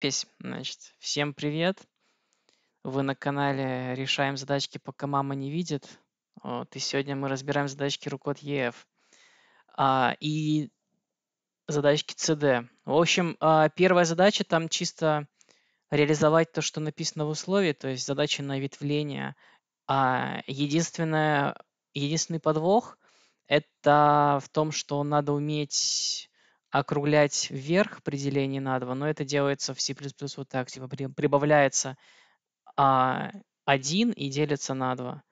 Песь, значит, всем привет. Вы на канале «Решаем задачки, пока мама не видит». Вот, и сегодня мы разбираем задачки рукод ЕФ а, и задачки CD. В общем, а, первая задача там чисто реализовать то, что написано в условии, то есть задача на ветвление. А, единственное, единственный подвох – это в том, что надо уметь округлять вверх при делении на 2, но это делается в C++ вот так, типа прибавляется а, 1 и делится на 2.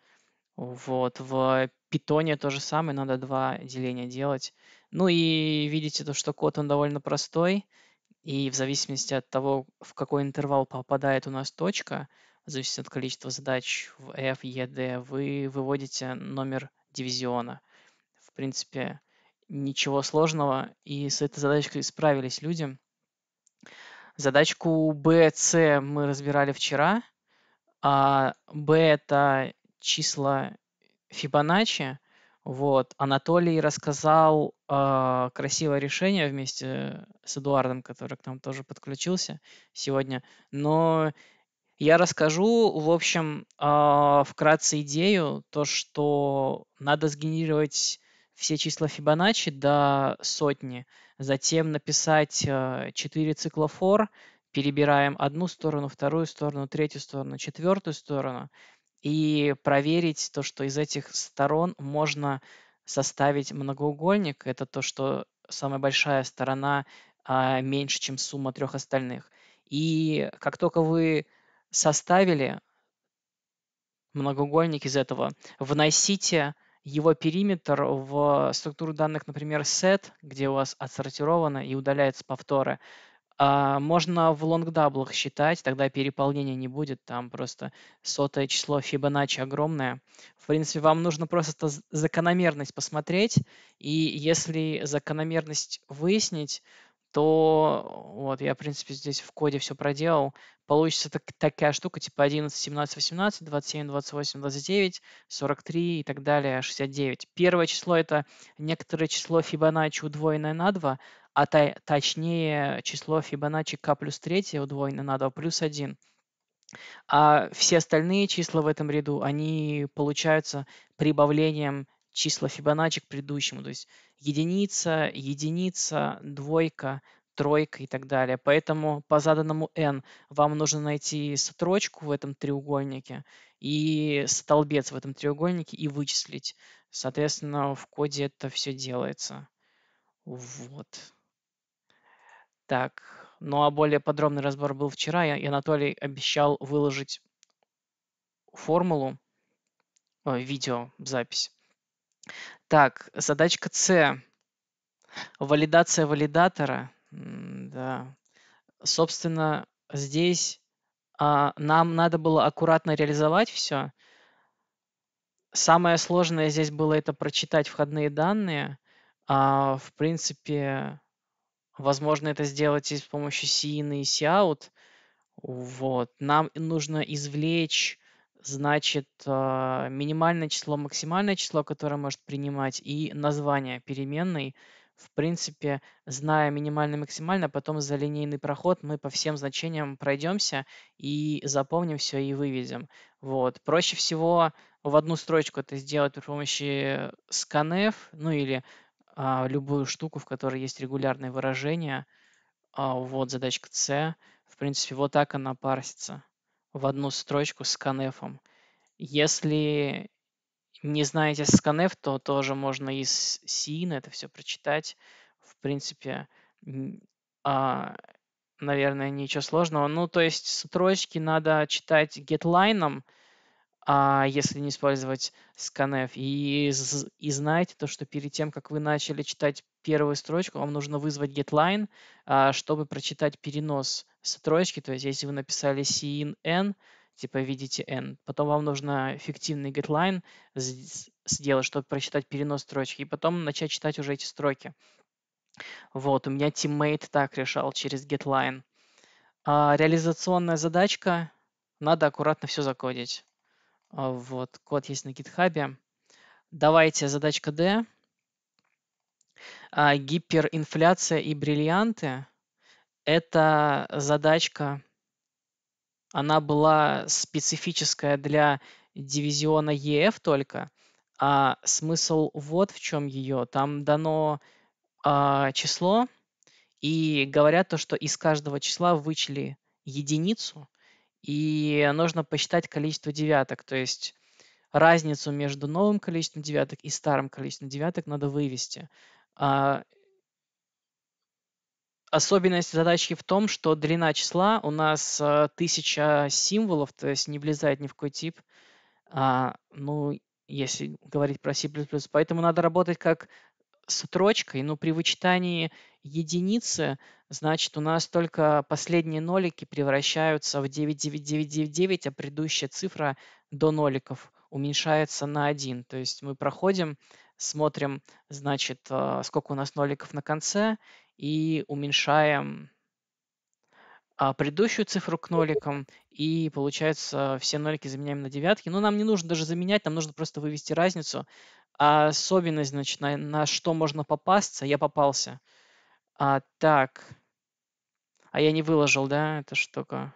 Вот, в питоне то же самое, надо два деления делать. Ну и видите то, что код он довольно простой, и в зависимости от того, в какой интервал попадает у нас точка, в зависимости от количества задач в F, E, D, вы выводите номер дивизиона. В принципе, ничего сложного, и с этой задачкой справились люди. Задачку B, C мы разбирали вчера, а B это числа Фибоначчи. Вот. Анатолий рассказал э, красивое решение вместе с Эдуардом, который к нам тоже подключился сегодня. Но я расскажу, в общем, э, вкратце идею, то, что надо сгенерировать все числа Фибоначчи до сотни, затем написать э, 4 цикла for, перебираем одну сторону, вторую сторону, третью сторону, четвертую сторону, и проверить то, что из этих сторон можно составить многоугольник. Это то, что самая большая сторона а, меньше, чем сумма трех остальных. И как только вы составили многоугольник из этого, вносите его периметр в структуру данных, например, set, где у вас отсортировано и удаляются повторы, а, можно в лонгдаблах считать, тогда переполнения не будет, там просто сотое число Fibonacci огромное. В принципе, вам нужно просто закономерность посмотреть, и если закономерность выяснить, то вот я, в принципе, здесь в коде все проделал. Получится так, такая штука типа 11, 17, 18, 27, 28, 29, 43 и так далее, 69. Первое число – это некоторое число Фибоначчи, удвоенное на 2, а та, точнее число Фибоначчи k плюс 3 удвоенное на 2 плюс 1. А все остальные числа в этом ряду, они получаются прибавлением числа Фибоначчи к предыдущему, то есть единица, единица, двойка, тройка и так далее. Поэтому по заданному n вам нужно найти строчку в этом треугольнике и столбец в этом треугольнике и вычислить. Соответственно, в коде это все делается. Вот. Так, ну а более подробный разбор был вчера, и Анатолий обещал выложить формулу, э, видео, запись так, задачка С. Валидация валидатора. Да. Собственно, здесь а, нам надо было аккуратно реализовать все. Самое сложное здесь было это прочитать входные данные. А, в принципе, возможно это сделать и с помощью CIN и SIOUT. Вот. Нам нужно извлечь значит, а, минимальное число, максимальное число, которое может принимать, и название переменной. В принципе, зная минимально и максимально, а потом за линейный проход мы по всем значениям пройдемся и запомним все и выведем. Вот. Проще всего в одну строчку это сделать при помощи scanf, ну или а, любую штуку, в которой есть регулярные выражения. А, вот задачка C. В принципе, вот так она парсится в одну строчку с конефом. Если не знаете scanf, то тоже можно из sin это все прочитать. В принципе, а, наверное, ничего сложного. Ну, то есть строчки надо читать getline, а если не использовать scanf. И, и знаете то, что перед тем, как вы начали читать первую строчку, вам нужно вызвать getLine, а, чтобы прочитать перенос строчки. То есть если вы написали cin n, типа видите n, потом вам нужно фиктивный getLine сделать, чтобы прочитать перенос строчки, и потом начать читать уже эти строки. Вот, у меня тиммейт так решал через getLine. А реализационная задачка, надо аккуратно все закодить. А, вот, код есть на гитхабе. Давайте задачка D. А, Гиперинфляция и бриллианты. Это задачка, она была специфическая для дивизиона EF только. А смысл вот в чем ее. Там дано а, число, и говорят то, что из каждого числа вычли единицу, и нужно посчитать количество девяток, то есть разницу между новым количеством девяток и старым количеством девяток надо вывести. А, особенность задачки в том, что длина числа у нас а, тысяча символов, то есть не влезает ни в какой тип. А, ну, если говорить про C++. Поэтому надо работать как с строчкой, но при вычитании единицы, значит, у нас только последние нолики превращаются в 99999, а предыдущая цифра до ноликов уменьшается на 1. То есть мы проходим, смотрим, значит, э, сколько у нас ноликов на конце и уменьшаем а, предыдущую цифру к ноликам, и получается все нолики заменяем на девятки. Но ну, нам не нужно даже заменять, нам нужно просто вывести разницу. А особенность, значит, на, на что можно попасться, я попался. А, так, а я не выложил, да, эту штуку?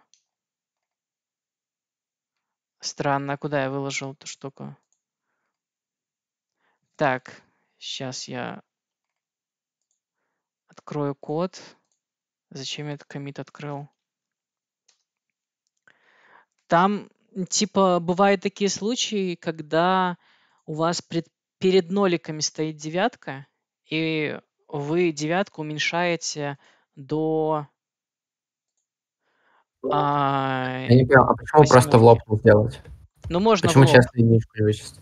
Странно, а куда я выложил эту штуку? Так, сейчас я открою код. Зачем я этот комит открыл? Там, типа, бывают такие случаи, когда у вас пред, перед ноликами стоит девятка, и вы девятку уменьшаете до... А, я не понял, а почему восьмерки? просто в лоб сделать? Ну, можно Почему часто единичку не вычесть?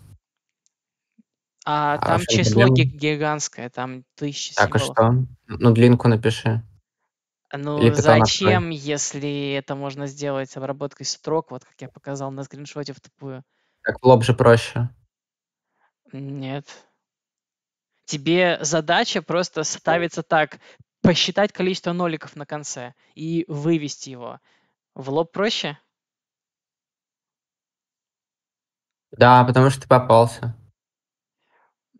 А, а там число гигантское, там тысячи Так, а символов. а что? Ну, длинку напиши. Ну Или зачем, катана. если это можно сделать обработкой строк, вот как я показал на скриншоте в тупую? Так в лоб же проще. Нет. Тебе задача просто ставится так, посчитать количество ноликов на конце и вывести его. В лоб проще? Да, потому что ты попался.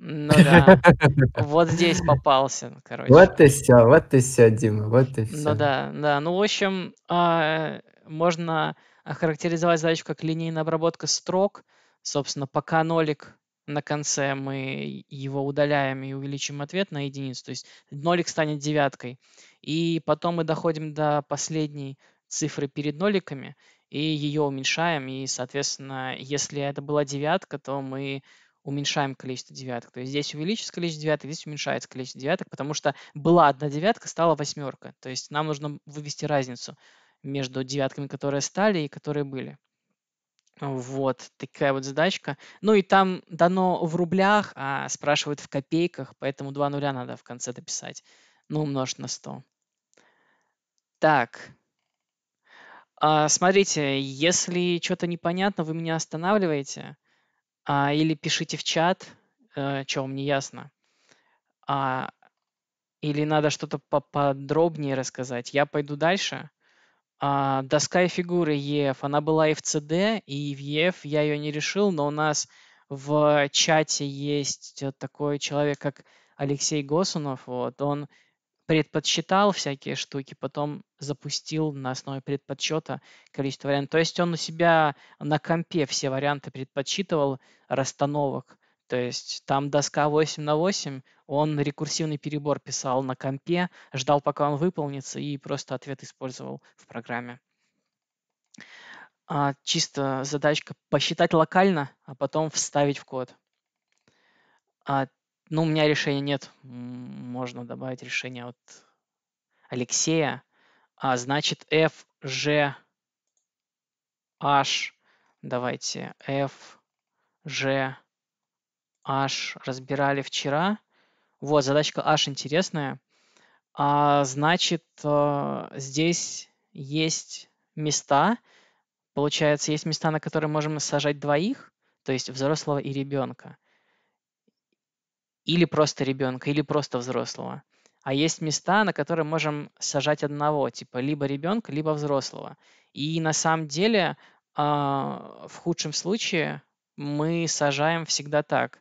Ну да. Вот здесь попался, короче. Вот и все, вот и все, Дима, вот и все. Ну да, да. Ну, в общем, а, можно охарактеризовать задачу как линейная обработка строк. Собственно, пока нолик на конце мы его удаляем и увеличим ответ на единицу. То есть нолик станет девяткой. И потом мы доходим до последней цифры перед ноликами и ее уменьшаем. И, соответственно, если это была девятка, то мы уменьшаем количество девяток. То есть здесь увеличится количество девяток, здесь уменьшается количество девяток, потому что была одна девятка, стала восьмерка. То есть нам нужно вывести разницу между девятками, которые стали и которые были. Вот такая вот задачка. Ну и там дано в рублях, а спрашивают в копейках, поэтому два нуля надо в конце дописать. Ну, умножить на 100. Так. А, смотрите, если что-то непонятно, вы меня останавливаете а, или пишите в чат, а, э, что не ясно, а, или надо что-то поподробнее рассказать. Я пойду дальше. А, доска и фигуры ЕФ, она была и в CD, и в ЕФ, я ее не решил, но у нас в чате есть э, такой человек, как Алексей Госунов, вот, он предподсчитал всякие штуки, потом запустил на основе предподсчета количество вариантов. То есть он у себя на компе все варианты предподсчитывал расстановок. То есть там доска 8 на 8, он рекурсивный перебор писал на компе, ждал, пока он выполнится, и просто ответ использовал в программе. А, чисто задачка посчитать локально, а потом вставить в код. А, ну, у меня решения нет. Можно добавить решение от Алексея. А, значит, F, G, H. Давайте F, G, H разбирали вчера. Вот, задачка H интересная. А, значит, э, здесь есть места. Получается, есть места, на которые можем сажать двоих, то есть взрослого и ребенка или просто ребенка, или просто взрослого. А есть места, на которые можем сажать одного, типа либо ребенка, либо взрослого. И на самом деле а, в худшем случае мы сажаем всегда так.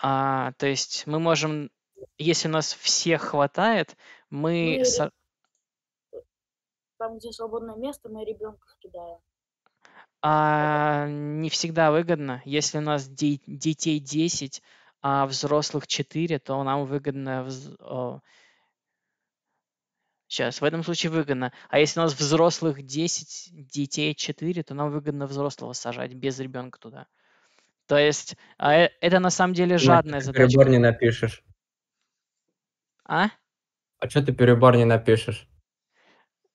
А, то есть мы можем, если у нас всех хватает, мы... мы... Там, где свободное место, мы ребенка кидаем. А, не всегда выгодно. Если у нас де- детей 10, а взрослых 4, то нам выгодно... Сейчас, в этом случае выгодно. А если у нас взрослых 10, детей 4, то нам выгодно взрослого сажать без ребенка туда. То есть а э, это на самом деле жадная Ты задача. перебор не напишешь. А? А что ты перебор не напишешь?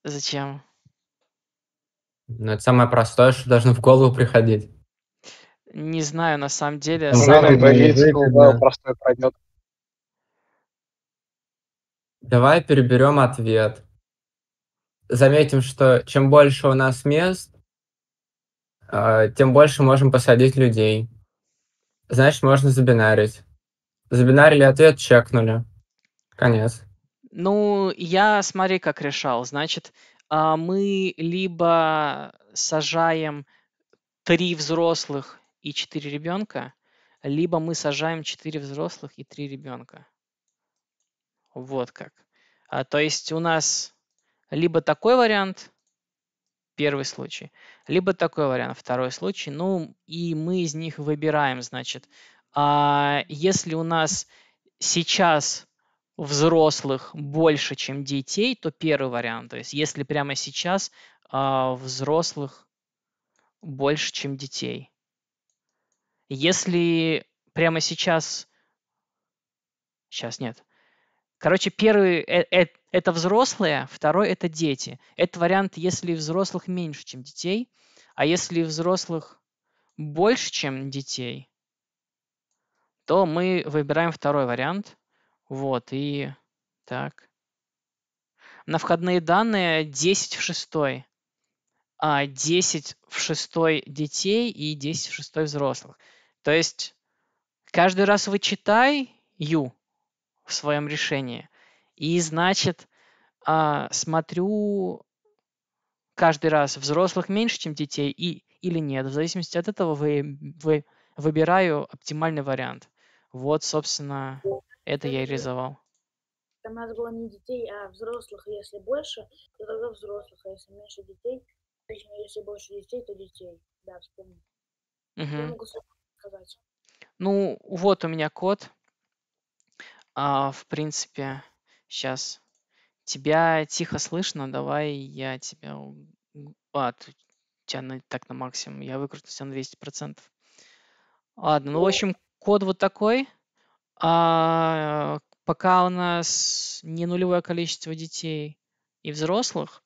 Зачем? Ну, это самое простое, что должно в голову приходить. Не знаю, на самом деле. Самый политический был простой пройдет. Давай переберем ответ. Заметим, что чем больше у нас мест, а, тем больше можем посадить людей. Значит, можно забинарить. Забинарили ответ, чекнули. Конец. Ну, я смотри, как решал. Значит, а, мы либо сажаем три взрослых и 4 ребенка, либо мы сажаем 4 взрослых и 3 ребенка. Вот как. А, то есть у нас либо такой вариант, первый случай, либо такой вариант, второй случай. Ну, и мы из них выбираем, значит. А если у нас сейчас взрослых больше, чем детей, то первый вариант. То есть если прямо сейчас а, взрослых больше, чем детей. Если прямо сейчас... Сейчас нет. Короче, первый – э, э, это взрослые, второй – это дети. Это вариант, если взрослых меньше, чем детей, а если взрослых больше, чем детей, то мы выбираем второй вариант. Вот, и так. На входные данные 10 в 6. 10 а в 6 детей и 10 в 6 взрослых. То есть каждый раз вы читай ю в своем решении. И значит, а, смотрю каждый раз взрослых меньше, чем детей, и, или нет. В зависимости от этого вы, вы, выбираю оптимальный вариант. Вот, собственно, это я и реализовал. Там надо было не детей, а взрослых. Если больше, то тогда взрослых. А если меньше детей, точнее, если больше детей, то детей. Да, вспомнил. Угу. Я могу сказать. Ну, вот у меня код. А, в принципе, сейчас. Тебя тихо слышно, давай я тебя... А, ты, тебя на, так на максимум. Я выкрутился на 200%. Ладно, ну, в общем, код вот такой. А, пока у нас не нулевое количество детей и взрослых,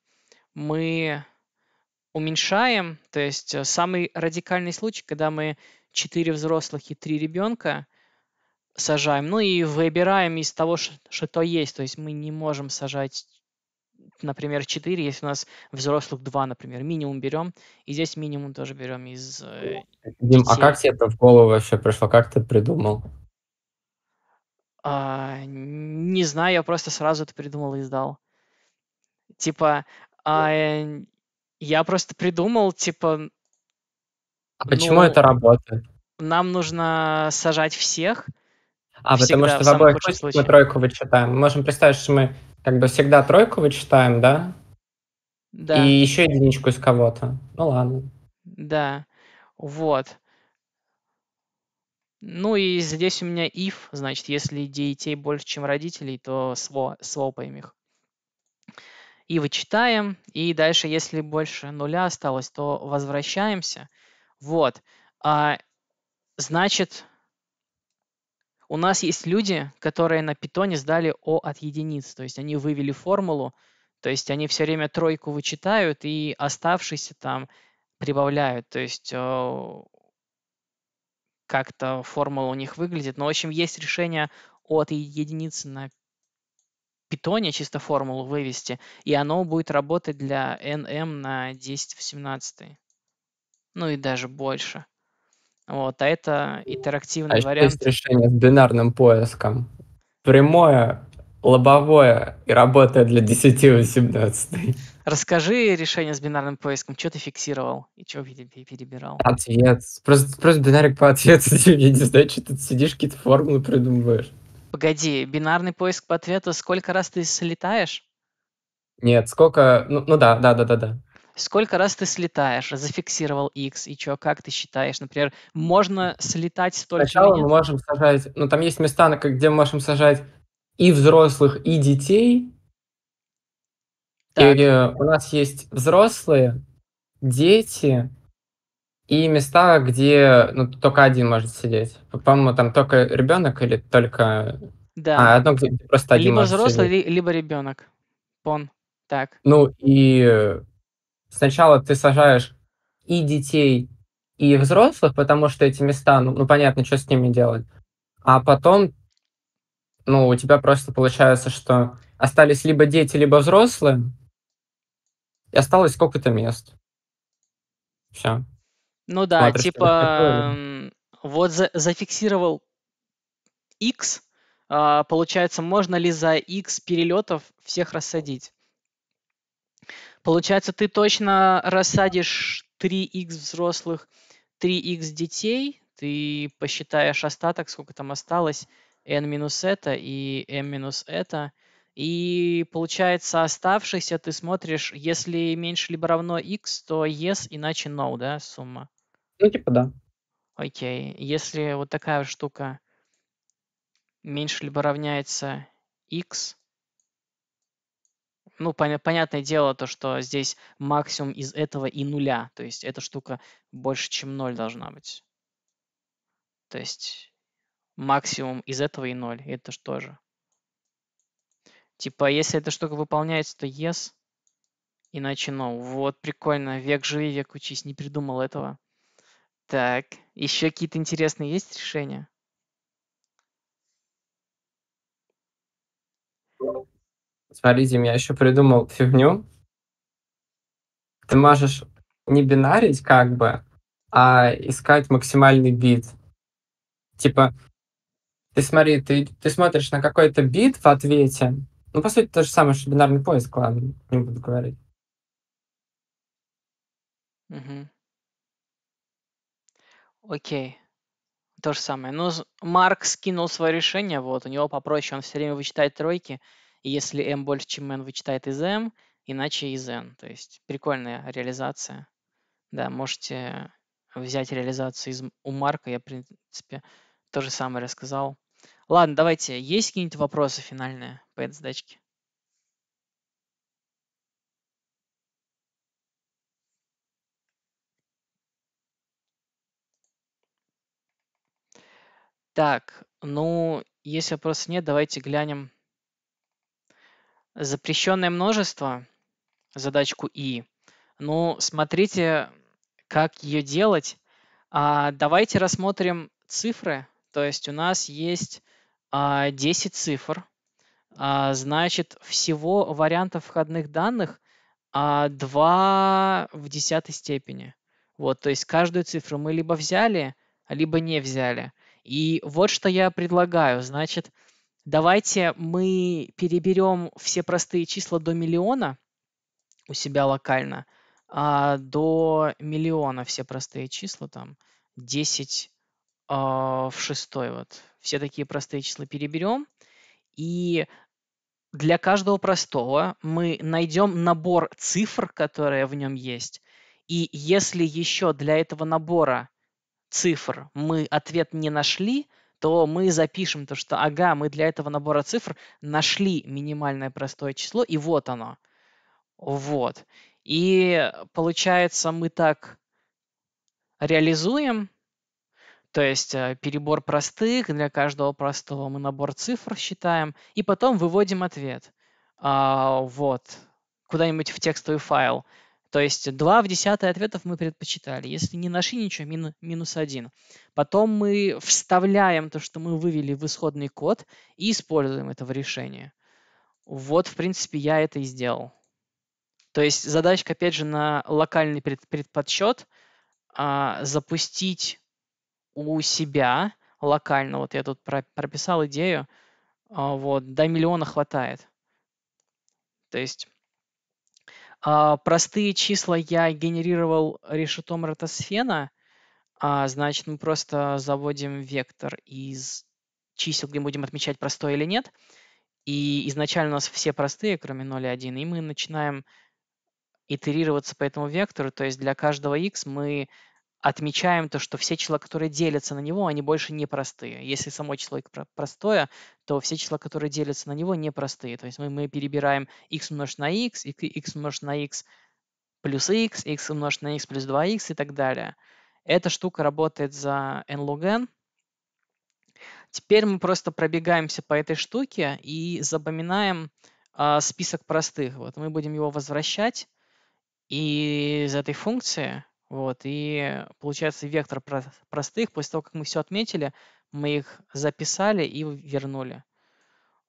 мы уменьшаем. То есть э, самый радикальный случай, когда мы четыре взрослых и три ребенка сажаем. Ну и выбираем из того, что есть. То есть мы не можем сажать например, четыре, если у нас взрослых два, например, минимум берем, и здесь минимум тоже берем из... Э, Дим, а как тебе это в голову вообще пришло? Как ты придумал? А, не знаю, я просто сразу это придумал и сдал. Типа, а, я просто придумал, типа, а почему ну, это работает? Нам нужно сажать всех. А, потому что в, в обоих случаях мы тройку вычитаем. Мы можем представить, что мы как бы всегда тройку вычитаем, да? Да. И еще единичку из кого-то. Ну ладно. Да. Вот. Ну и здесь у меня if, значит, если детей больше, чем родителей, то свопаем их. И вычитаем, и дальше, если больше нуля осталось, то возвращаемся вот. А, значит, у нас есть люди, которые на питоне сдали О от единиц. То есть они вывели формулу, то есть они все время тройку вычитают и оставшиеся там прибавляют. То есть э, как-то формула у них выглядит. Но, в общем, есть решение от единицы на питоне чисто формулу вывести, и оно будет работать для nm на 10 в 17 ну и даже больше. Вот, а это а интерактивный а вариант. Есть решение с бинарным поиском. Прямое, лобовое и работает для 10 и 18. Расскажи решение с бинарным поиском, что ты фиксировал и что перебирал. Ответ. Просто, просто бинарик по ответу. Я не знаю, что ты сидишь, какие-то формулы придумываешь. Погоди, бинарный поиск по ответу, сколько раз ты слетаешь? Нет, сколько... Ну, ну да, да, да, да, да сколько раз ты слетаешь, зафиксировал X, и что, как ты считаешь, например, можно слетать столько? Сначала мы можем сажать, ну там есть места, где мы можем сажать и взрослых, и детей. Так. И э, у нас есть взрослые, дети и места, где ну, только один может сидеть. По-моему, там только ребенок или только... Да. А, одно, где просто один Либо взрослый, сидеть. либо ребенок. Пон. Так. Ну и сначала ты сажаешь и детей, и взрослых, потому что эти места, ну, ну понятно, что с ними делать. А потом, ну, у тебя просто получается, что остались либо дети, либо взрослые, и осталось сколько-то мест. Все. Ну да, Смотришь, типа, вот за зафиксировал X, а, получается, можно ли за X перелетов всех рассадить? Получается, ты точно рассадишь 3х взрослых, 3х детей, ты посчитаешь остаток, сколько там осталось, n минус это и m эм минус это, и получается оставшийся ты смотришь, если меньше либо равно x, то yes, иначе no, да, сумма? Ну, типа да. Окей, если вот такая штука меньше либо равняется x, ну, понятное дело, то, что здесь максимум из этого и нуля. То есть эта штука больше, чем ноль должна быть. То есть максимум из этого и ноль. Это что же? Типа, если эта штука выполняется, то yes, иначе no. Вот, прикольно. Век живи, век учись. Не придумал этого. Так, еще какие-то интересные есть решения? Смотри, Дим, я еще придумал фигню. Ты можешь не бинарить как бы, а искать максимальный бит. Типа, ты смотри, ты, ты смотришь на какой-то бит в ответе. Ну, по сути, то же самое, что бинарный поиск, ладно, не буду говорить. Угу. Окей. То же самое. Ну, Марк скинул свое решение, вот, у него попроще, он все время вычитает тройки если m больше, чем n, вычитает из m, иначе из n. То есть прикольная реализация. Да, можете взять реализацию из, у Марка. Я, в принципе, то же самое рассказал. Ладно, давайте. Есть какие-нибудь вопросы финальные по этой задачке? Так, ну, если вопросов нет, давайте глянем Запрещенное множество, задачку И. Ну, смотрите, как ее делать. А, давайте рассмотрим цифры. То есть у нас есть а, 10 цифр. А, значит, всего вариантов входных данных а, 2 в десятой степени. Вот, то есть каждую цифру мы либо взяли, либо не взяли. И вот что я предлагаю. Значит, Давайте мы переберем все простые числа до миллиона у себя локально, а до миллиона все простые числа, там 10 э, а, в шестой, вот все такие простые числа переберем. И для каждого простого мы найдем набор цифр, которые в нем есть. И если еще для этого набора цифр мы ответ не нашли, то мы запишем то, что ага, мы для этого набора цифр нашли минимальное простое число, и вот оно. Вот. И получается, мы так реализуем, то есть э, перебор простых, для каждого простого мы набор цифр считаем, и потом выводим ответ. А, вот, куда-нибудь в текстовый файл. То есть 2 в 10 ответов мы предпочитали. Если не нашли ничего, мин, минус 1. Потом мы вставляем то, что мы вывели в исходный код и используем это в решении. Вот, в принципе, я это и сделал. То есть задачка, опять же, на локальный предподсчет а, запустить у себя локально. Вот я тут прописал идею. А, вот, до миллиона хватает. То есть а, простые числа я генерировал решетом ротосфена. А, значит, мы просто заводим вектор из чисел, где будем отмечать, простой или нет. И изначально у нас все простые, кроме 0 и 1. И мы начинаем итерироваться по этому вектору. То есть для каждого x мы отмечаем то, что все числа, которые делятся на него, они больше не простые. Если само число простое, то все числа, которые делятся на него, не простые. То есть мы, мы перебираем x умножить на x, x умножить на x плюс x, x умножить на x плюс 2x и так далее. Эта штука работает за n log n. Теперь мы просто пробегаемся по этой штуке и запоминаем э, список простых. Вот мы будем его возвращать из этой функции – вот, и получается вектор простых, после того, как мы все отметили, мы их записали и вернули.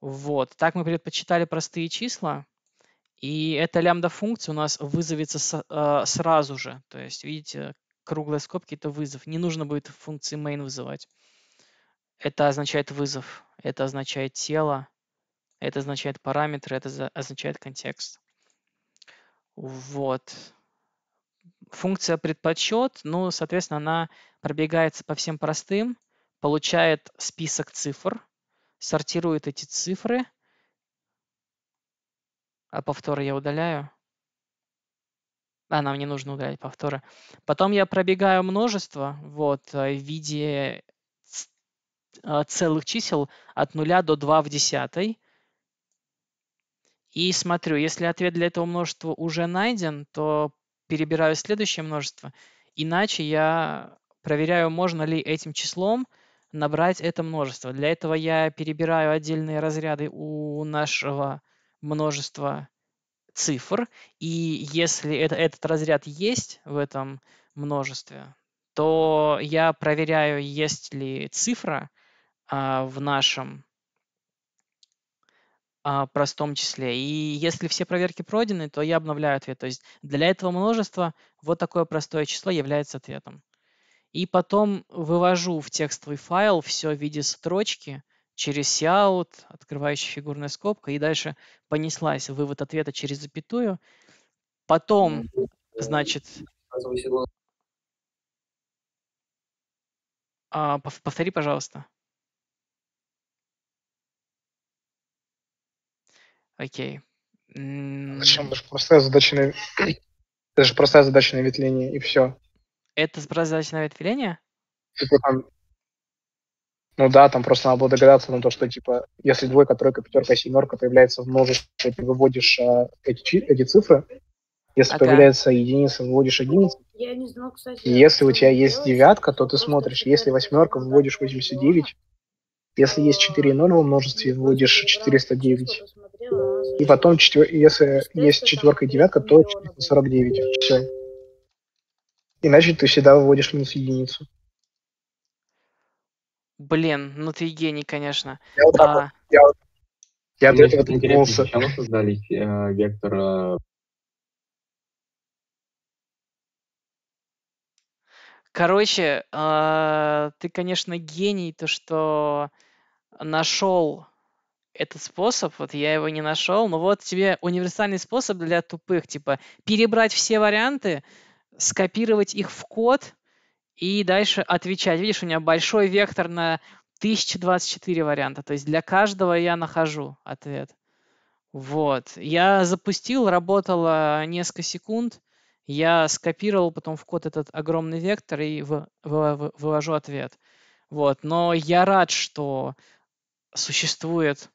Вот, так мы предпочитали простые числа, и эта лямбда-функция у нас вызовется э, сразу же. То есть, видите, круглые скобки – это вызов. Не нужно будет функции main вызывать. Это означает вызов, это означает тело, это означает параметры, это означает контекст. Вот. Функция предподсчет, ну, соответственно, она пробегается по всем простым, получает список цифр, сортирует эти цифры. А повторы я удаляю. А, нам не нужно удалять повторы. Потом я пробегаю множество вот, э, в виде э, целых чисел от 0 до 2 в десятой, И смотрю, если ответ для этого множества уже найден, то перебираю следующее множество. Иначе я проверяю, можно ли этим числом набрать это множество. Для этого я перебираю отдельные разряды у нашего множества цифр. И если это, этот разряд есть в этом множестве, то я проверяю, есть ли цифра а, в нашем а, простом числе. И если все проверки пройдены, то я обновляю ответ. То есть для этого множества вот такое простое число является ответом. И потом вывожу в текстовый файл все в виде строчки через cout, открывающая фигурная скобка, и дальше понеслась вывод ответа через запятую. Потом, значит, а, повтори, пожалуйста. Окей. А зачем? Даже простая задача на... Даже простая задача на ветвление, и все. Это простая задача на ветвление? Типа там... Ну да, там просто надо было догадаться на то, что типа, если двойка, тройка, пятерка, семерка появляется в множестве, ты выводишь а, эти, эти цифры. Если ага. появляется единица, выводишь единицу. Я не знал, кстати. Если у тебя есть девятка, то ты смотришь. Если восьмерка, выводишь 89. Если есть 4 и 0 во множестве, выводишь 409. И потом, четвер... если есть четверка и девятка, то 49. Все. Иначе ты всегда выводишь минус единицу. Блин, ну ты гений, конечно. Я вот, а... я, я от этого отгнулся. Почему создали э, вектор... Э... Короче, э, ты, конечно, гений, то, что нашел этот способ, вот я его не нашел, но вот тебе универсальный способ для тупых, типа перебрать все варианты, скопировать их в код и дальше отвечать. Видишь, у меня большой вектор на 1024 варианта, то есть для каждого я нахожу ответ. Вот. Я запустил, работало несколько секунд, я скопировал потом в код этот огромный вектор и вы, вывожу ответ. Вот. Но я рад, что существует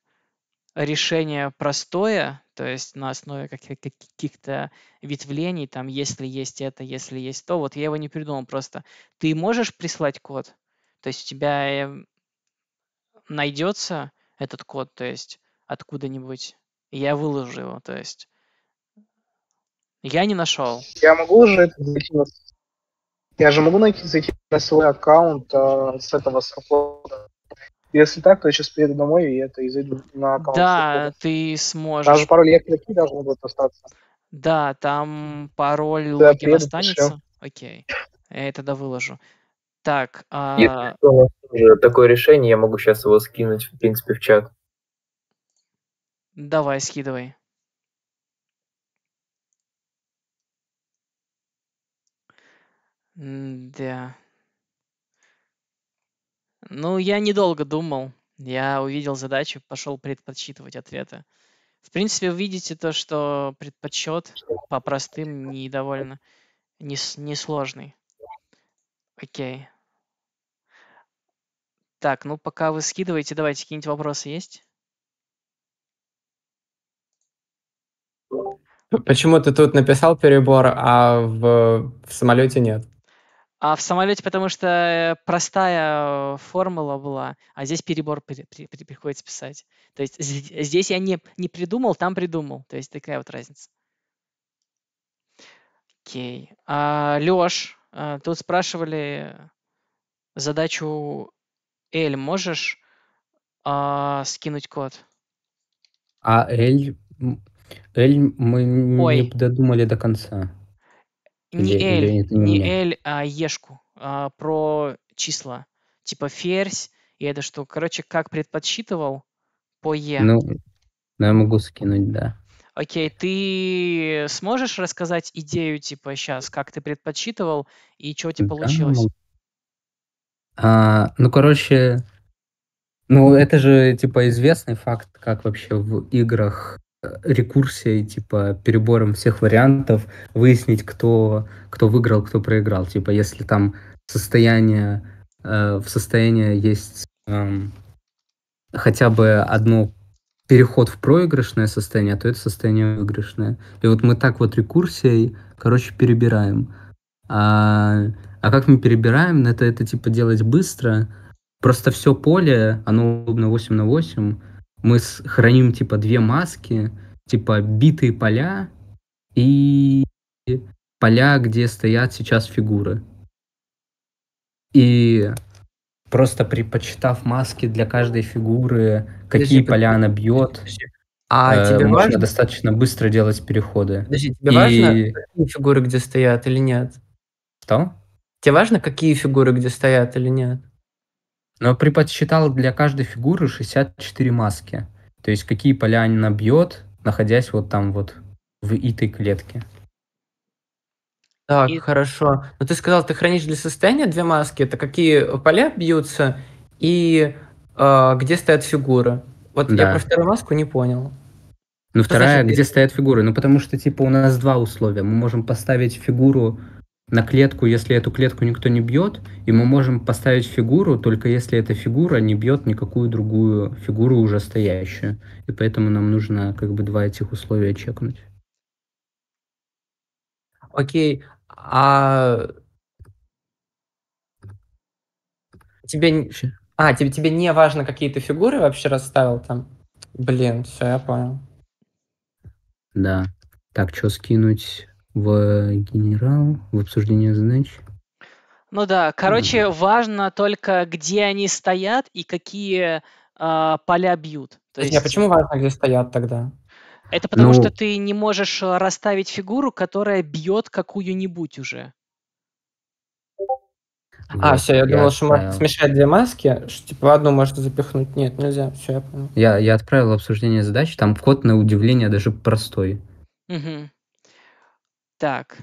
решение простое, то есть на основе каких-то ветвлений, там, если есть это, если есть то, вот я его не придумал просто. Ты можешь прислать код? То есть у тебя эм, найдется этот код, то есть откуда-нибудь, я выложу его, то есть я не нашел. Я могу уже это зайти Я же могу найти, зайти на свой аккаунт э, с этого саппорта. Если так, то я сейчас приеду домой и это и зайду на аккаунт. Да, ты сможешь. Даже пароль яки должен будет остаться. Да, там пароль да, логин останется. Еще. Окей. Я тогда выложу. Так. А... Если у нас уже такое решение, я могу сейчас его скинуть, в принципе, в чат. Давай, скидывай. Да. Ну, я недолго думал. Я увидел задачу, пошел предподсчитывать ответы. В принципе, вы видите то, что предподсчет по простым не довольно не, несложный. Окей. Так, ну пока вы скидываете, давайте, какие-нибудь вопросы есть? Почему ты тут написал перебор, а в, в самолете нет? А в самолете, потому что э, простая э, формула была, а здесь перебор при, при, при, приходится писать. То есть здесь я не, не придумал, там придумал. То есть такая вот разница. Окей. А, Леш, э, тут спрашивали задачу L. Можешь а, скинуть код? А L, L мы Ой. не додумали до конца. Не или, Эль, или не Эль, а Ешку. А, про числа. Типа ферзь и это что. Короче, как предподсчитывал по Е. Ну, ну, я могу скинуть, да. Окей, ты сможешь рассказать идею, типа, сейчас, как ты предподсчитывал и что у тебя получилось? Ну, а, ну, короче, ну, это же, типа, известный факт, как вообще в играх рекурсией, типа, перебором всех вариантов выяснить, кто, кто выиграл, кто проиграл. Типа, если там состояние, э, в состоянии есть э, хотя бы одно переход в проигрышное состояние, а то это состояние выигрышное. И вот мы так вот рекурсией, короче, перебираем. А, а как мы перебираем? Это, это типа делать быстро. Просто все поле, оно на 8 на 8, мы храним, типа, две маски, типа, битые поля и поля, где стоят сейчас фигуры. И просто предпочитав маски для каждой фигуры, Подожди, какие поля под... она бьет, а э, тебе можно важно? достаточно быстро делать переходы. Подожди, тебе и... важно, какие фигуры где стоят или нет? Что? Тебе важно, какие фигуры где стоят или нет? но приподсчитал для каждой фигуры 64 маски. То есть какие поля она набьет, находясь вот там вот в этой клетке. Так, и... хорошо. Но ну, ты сказал, ты хранишь для состояния две маски. Это какие поля бьются и э, где стоят фигуры? Вот да. я про вторую маску не понял. Ну, вторая, значит, где стоят фигуры? Ну, потому что, типа, у нас два условия. Мы можем поставить фигуру на клетку, если эту клетку никто не бьет, и мы можем поставить фигуру, только если эта фигура не бьет никакую другую фигуру уже стоящую. И поэтому нам нужно как бы два этих условия чекнуть. Окей, а тебе... А, тебе, тебе не важно, какие ты фигуры вообще расставил там? Блин, все, я понял. Да. Так, что скинуть? в генерал, в обсуждение задач. Ну да, короче, mm-hmm. важно только, где они стоят и какие э, поля бьют. То а есть... А почему важно, где стоят тогда? Это потому, ну... что ты не можешь расставить фигуру, которая бьет какую-нибудь уже. А, все, я, я думал, что смешать две маски, что типа одну можно запихнуть. Нет, нельзя, все, я понял. Я, я отправил обсуждение задачи, там вход на удивление даже простой. Угу. Так.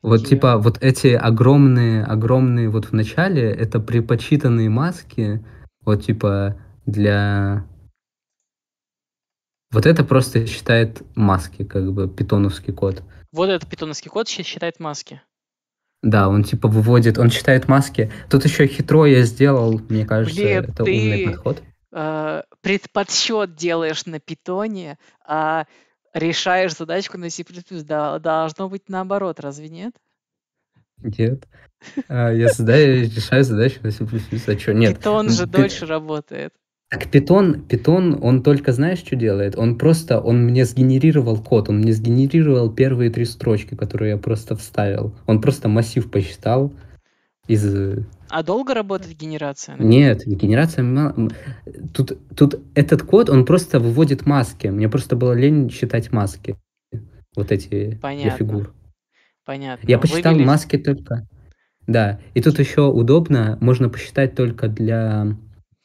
Вот Я... типа вот эти огромные, огромные вот в начале, это припочитанные маски, вот типа для... Вот это просто считает маски, как бы питоновский код. Вот этот питоновский код считает маски. Да, он типа выводит, он считает маски. Тут еще хитро я сделал, мне кажется, Блин, это ты... умный подход. Э, предподсчет делаешь на питоне, а решаешь задачку на C++. Да, должно быть наоборот, разве нет? Нет. А, я задаю, решаю задачу на C++, а что нет? Питон же дольше работает. Так питон, питон, он только знаешь, что делает? Он просто, он мне сгенерировал код, он мне сгенерировал первые три строчки, которые я просто вставил. Он просто массив посчитал из а долго работает генерация? Нет, генерация... Тут, тут этот код, он просто выводит маски. Мне просто было лень считать маски. Вот эти Понятно. для фигур. Понятно. Я посчитал Вывели... маски только... Да, и тут еще удобно, можно посчитать только для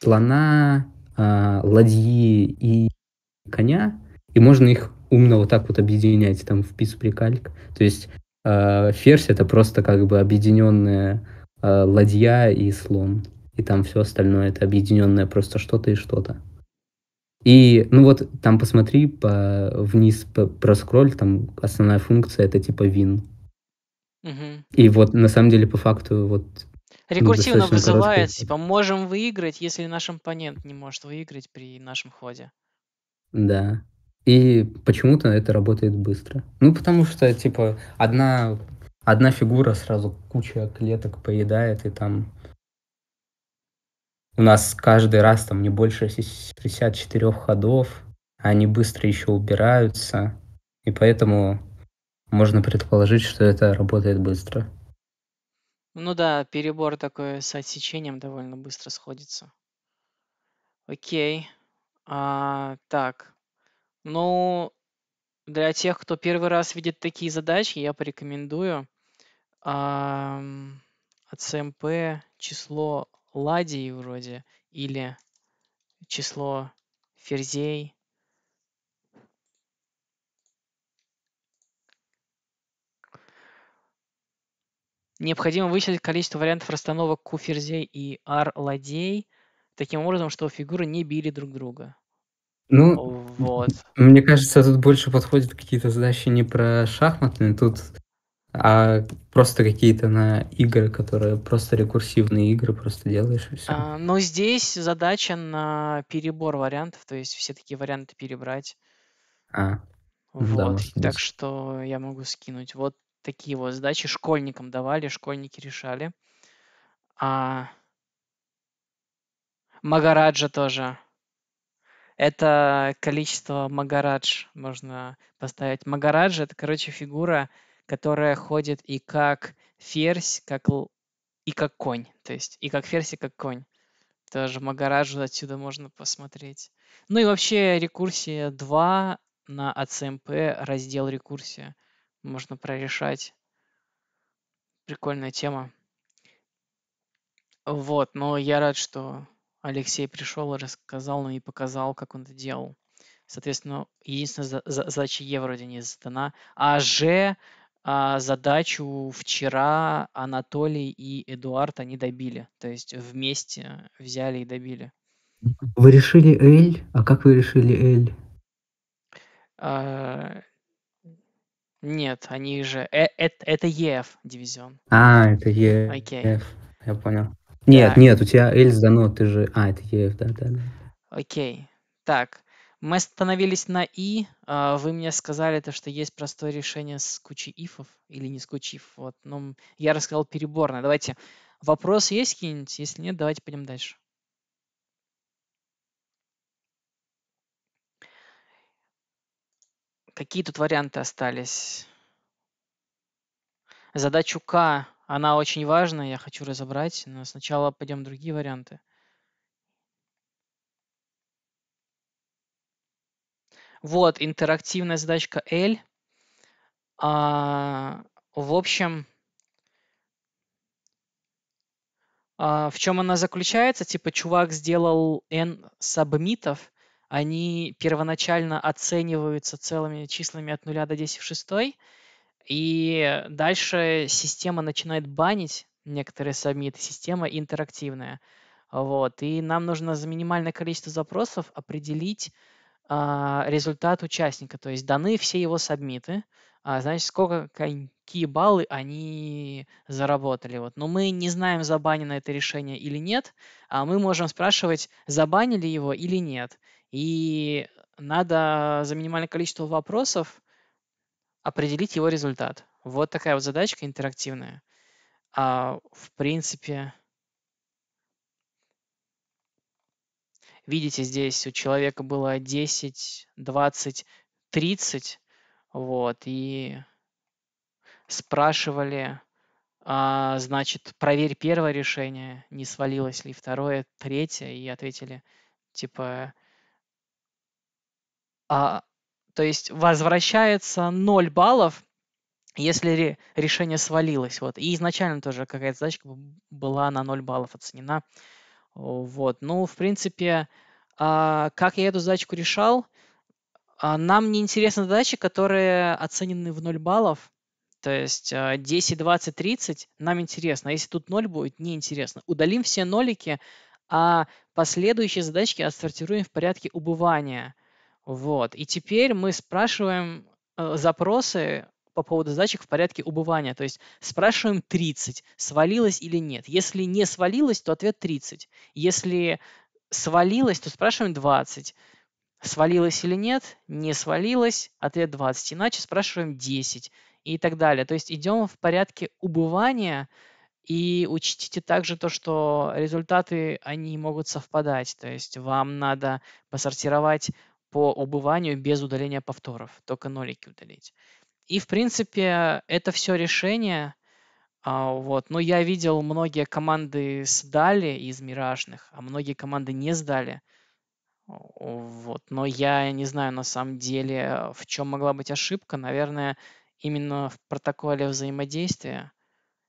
слона, э, ладьи и коня, и можно их умно вот так вот объединять там в пис прикальк. То есть э, ферзь это просто как бы объединенная Э, ладья и слон. И там все остальное это объединенное просто что-то и что-то. И, ну вот, там посмотри, по, вниз по, проскроль, там основная функция это типа вин. Угу. И вот, на самом деле, по факту, вот... Ну, Рекурсивно ну, вызывает, короткий. типа, можем выиграть, если наш оппонент не может выиграть при нашем ходе. Да. И почему-то это работает быстро. Ну, потому что, типа, одна одна фигура сразу куча клеток поедает, и там у нас каждый раз там не больше 64 ходов, а они быстро еще убираются, и поэтому можно предположить, что это работает быстро. Ну да, перебор такой с отсечением довольно быстро сходится. Окей. А, так. Ну, для тех, кто первый раз видит такие задачи, я порекомендую а, от СМП число ладей вроде или число ферзей. Необходимо вычислить количество вариантов расстановок у ферзей и R ладей таким образом, что фигуры не били друг друга. Ну, вот. мне кажется, тут больше подходят какие-то задачи не про шахматные, тут а просто какие-то на игры, которые просто рекурсивные игры просто делаешь и все. А, но здесь задача на перебор вариантов, то есть все такие варианты перебрать. А. Ну вот. Да, так быть. что я могу скинуть. Вот такие вот задачи школьникам давали, школьники решали. А... Магараджа тоже. Это количество Магарадж можно поставить. Магараджа это, короче, фигура, которая ходит и как ферзь, как л... и как конь. То есть и как ферзь, и как конь. Тоже Магараджу отсюда можно посмотреть. Ну и вообще рекурсия 2 на АЦМП, эм раздел рекурсия. Можно прорешать. Прикольная тема. Вот, но я рад, что Алексей пришел и рассказал нам ну и показал, как он это делал. Соответственно, единственная задача Е вроде не задана. А Ж а, задачу вчера Анатолий и Эдуард они добили. То есть вместе взяли и добили. Вы решили Эль? А как вы решили Эль? А, нет, они же... Э, э, это ЕФ дивизион. А, это ЕФ. Окей. Я понял. Нет, так. нет, у тебя Эль сдано, ты же... А, это ЕФ, да-да-да. Окей. Так, мы остановились на «и». А, вы мне сказали, то, что есть простое решение с кучей ифов или не с кучей ифов. Вот. Ну, я рассказал переборно. Давайте. Вопрос есть какие-нибудь? Если нет, давайте пойдем дальше. Какие тут варианты остались? Задачу К, она очень важная, я хочу разобрать, но сначала пойдем другие варианты. Вот, интерактивная задачка L. А, в общем, а, в чем она заключается? Типа, чувак сделал N сабмитов, они первоначально оцениваются целыми числами от 0 до 10 в 6, и дальше система начинает банить некоторые сабмиты, система интерактивная. Вот. И нам нужно за минимальное количество запросов определить, а, результат участника, то есть даны все его сабмиты, а, значит, сколько, какие баллы они заработали. Вот. Но мы не знаем, забанено это решение или нет, а мы можем спрашивать, забанили его или нет. И надо за минимальное количество вопросов определить его результат. Вот такая вот задачка интерактивная. А, в принципе, Видите, здесь у человека было 10, 20, 30. Вот, и спрашивали, а, значит, проверь первое решение, не свалилось ли второе, третье, и ответили, типа, а, то есть возвращается 0 баллов, если решение свалилось. Вот. И изначально тоже какая-то задачка была на 0 баллов оценена. Вот. Ну, в принципе, а, как я эту задачку решал? А, нам не интересны задачи, которые оценены в 0 баллов. То есть 10, 20, 30 нам интересно. А если тут 0 будет, неинтересно. Удалим все нолики, а последующие задачки отсортируем в порядке убывания. Вот. И теперь мы спрашиваем э, запросы по поводу задачек в порядке убывания. То есть спрашиваем 30, свалилось или нет. Если не свалилось, то ответ 30. Если свалилось, то спрашиваем 20. Свалилось или нет? Не свалилось, ответ 20. Иначе спрашиваем 10 и так далее. То есть идем в порядке убывания, и учтите также то, что результаты, они могут совпадать. То есть вам надо посортировать по убыванию без удаления повторов, только нолики удалить. И, в принципе, это все решение. А, вот. Но я видел, многие команды сдали из миражных, а многие команды не сдали. Вот. Но я не знаю на самом деле, в чем могла быть ошибка. Наверное, именно в протоколе взаимодействия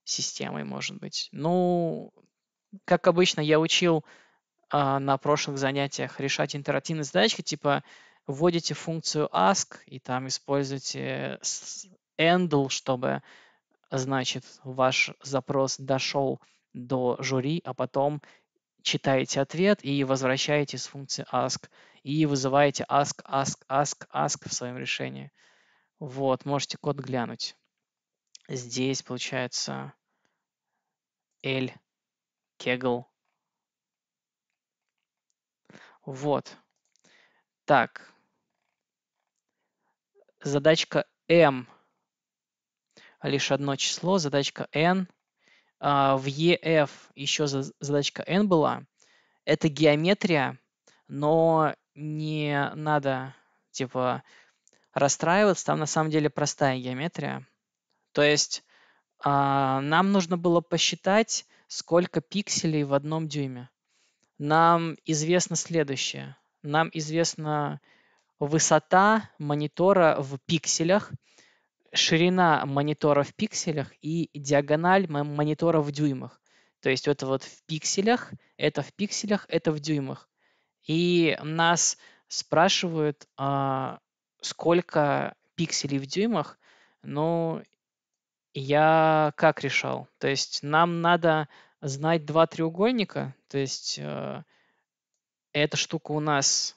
с системой, может быть. Ну, как обычно, я учил а, на прошлых занятиях решать интерактивные задачки, типа вводите функцию ask и там используете handle, чтобы, значит, ваш запрос дошел до жюри, а потом читаете ответ и возвращаете с функции ask и вызываете ask, ask, ask, ask в своем решении. Вот, можете код глянуть. Здесь получается L Kegel. Вот. Так, задачка m лишь одно число, задачка n. А, в EF еще задачка n была. Это геометрия, но не надо типа расстраиваться. Там на самом деле простая геометрия. То есть а, нам нужно было посчитать, сколько пикселей в одном дюйме. Нам известно следующее. Нам известно высота монитора в пикселях, ширина монитора в пикселях и диагональ монитора в дюймах. То есть это вот в пикселях, это в пикселях, это в дюймах. И нас спрашивают, а, сколько пикселей в дюймах. Ну, я как решал? То есть нам надо знать два треугольника. То есть э, эта штука у нас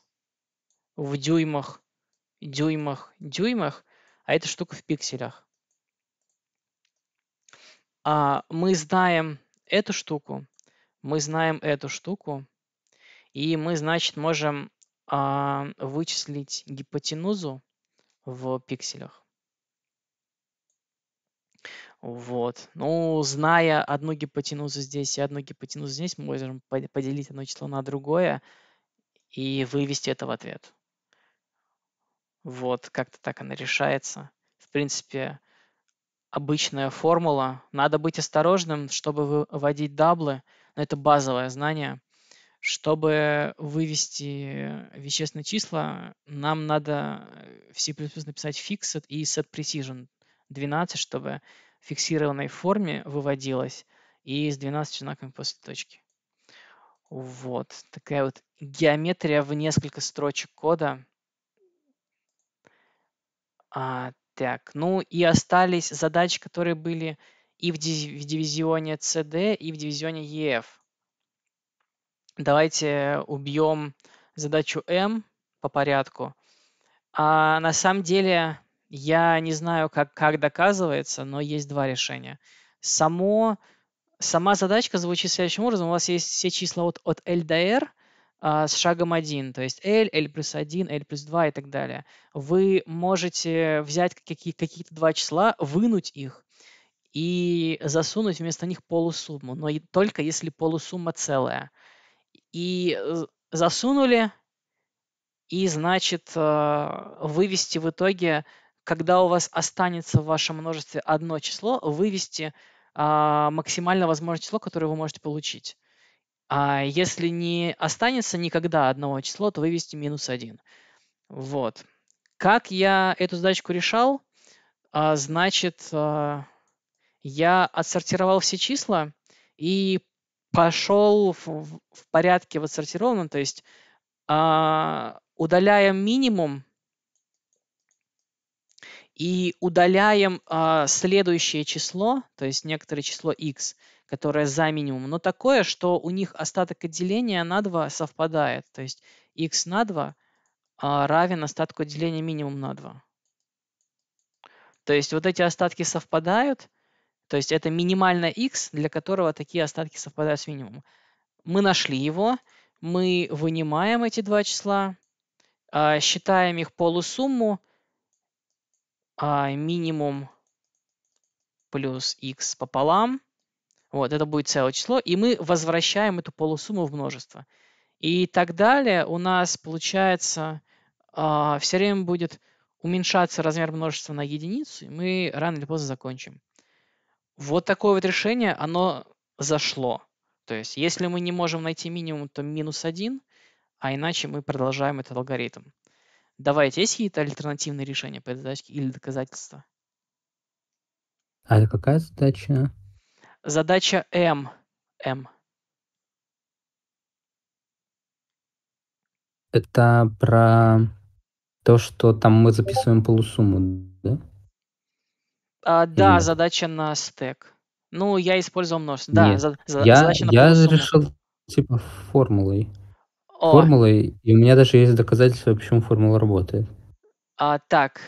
в дюймах, дюймах, дюймах, а эта штука в пикселях. А мы знаем эту штуку, мы знаем эту штуку, и мы, значит, можем а, вычислить гипотенузу в пикселях. Вот. Ну, зная одну гипотенузу здесь и одну гипотенузу здесь, мы можем поделить одно число на другое и вывести это в ответ. Вот, как-то так она решается. В принципе, обычная формула. Надо быть осторожным, чтобы выводить даблы, но это базовое знание. Чтобы вывести вещественные числа, нам надо э, в C++ написать fixed и set precision 12, чтобы в фиксированной форме выводилось и с 12 знаками после точки. Вот такая вот геометрия в несколько строчек кода. А, так, ну и остались задачи, которые были и в, диз- в дивизионе CD, и в дивизионе EF. Давайте убьем задачу М по порядку. А на самом деле я не знаю, как, как доказывается, но есть два решения. Само, сама задачка звучит следующим образом. У вас есть все числа от, от L до R – а, с шагом 1, то есть L, L плюс 1, L плюс 2 и так далее. Вы можете взять какие- какие-то два числа, вынуть их и засунуть вместо них полусумму, но и только если полусумма целая. И э, засунули, и, значит, а, вывести в итоге, когда у вас останется в вашем множестве одно число, вывести а, максимально возможное число, которое вы можете получить. А если не останется никогда одного числа, то вывести минус 1. Вот. Как я эту задачку решал? А, значит, а, я отсортировал все числа и пошел в, порядке в отсортированном, то есть а, удаляем минимум и удаляем следующее число, то есть некоторое число x – которое за минимум, но такое, что у них остаток отделения на 2 совпадает. То есть x на 2 а, равен остатку отделения минимум на 2. То есть вот эти остатки совпадают, то есть это минимально x, для которого такие остатки совпадают с минимумом. Мы нашли его, мы вынимаем эти два числа, а, считаем их полусумму, а, минимум плюс x пополам – вот, это будет целое число, и мы возвращаем эту полусумму в множество. И так далее у нас получается э, а, все время будет уменьшаться размер множества на единицу, и мы рано или поздно закончим. Вот такое вот решение, оно зашло. То есть если мы не можем найти минимум, то минус один, а иначе мы продолжаем этот алгоритм. Давайте, есть какие-то альтернативные решения по этой задачке или доказательства? А это какая задача? Задача М. М. Это про то, что там мы записываем полусумму, да? А, да, Или... задача на стек. Ну, я использовал множество. Да, за, за, я, задача на я решил типа формулой. О. Формулой, и у меня даже есть доказательство, почему формула работает. А, так,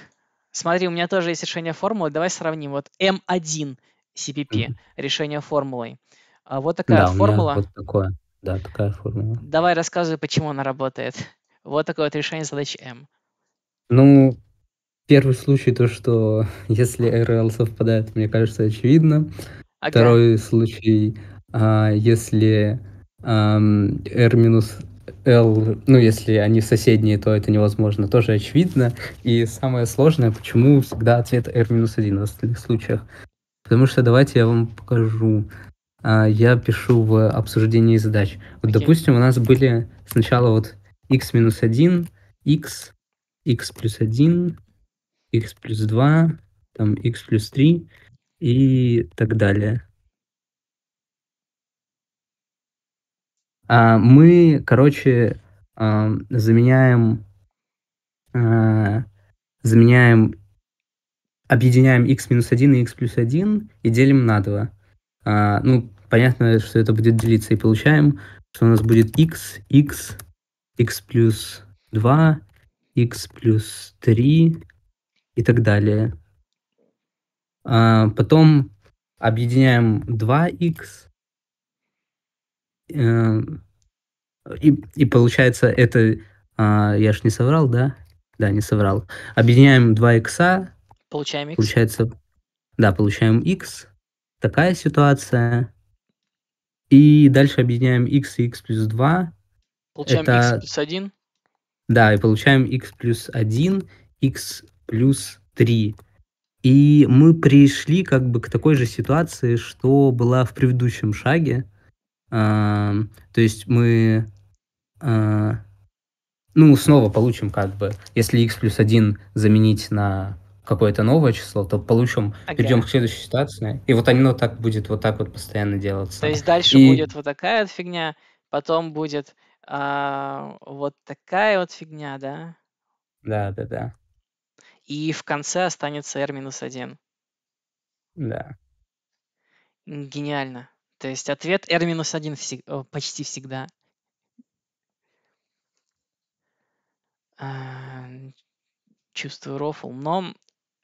смотри, у меня тоже есть решение формулы. Давай сравним. Вот М1 CPP, mm-hmm. решение формулой. А вот такая да, формула. вот такое. Да, такая формула. Давай рассказывай, почему она работает. Вот такое вот решение задачи M. Ну, первый случай то, что если RL совпадает, мне кажется, очевидно. Ага. Второй случай, а, если а, R минус L, ну, если они соседние, то это невозможно, тоже очевидно. И самое сложное, почему всегда ответ R минус 1 в остальных случаях. Потому что давайте я вам покажу. А, я пишу в обсуждении задач. Вот, okay. допустим, у нас были сначала вот x минус 1, x, x плюс 1, x плюс 2, там x плюс 3 и так далее. А мы, короче, а, заменяем, а, заменяем объединяем x минус 1 и x плюс 1 и делим на 2. А, ну, понятно, что это будет делиться, и получаем, что у нас будет x, x, x плюс 2, x плюс 3 и так далее. А, потом объединяем 2x, э, и, и получается это, а, я ж не соврал, да? Да, не соврал. Объединяем 2 икса Получаем x. Получается, да, получаем x. Такая ситуация. И дальше объединяем x и x плюс 2. Получаем Это... x плюс 1. Да, и получаем x плюс 1, x плюс 3. И мы пришли как бы к такой же ситуации, что была в предыдущем шаге. А, то есть мы, а, ну, снова получим как бы, если x плюс 1 заменить на какое-то новое число, то получим, okay. перейдем к следующей ситуации. И вот оно так будет вот так вот постоянно делаться. То есть дальше и... будет вот такая вот фигня, потом будет а, вот такая вот фигня, да? Да, да, да. И в конце останется R-1. Да. Гениально. То есть ответ R-1 всег... Э, почти всегда. А, чувствую рофл. Но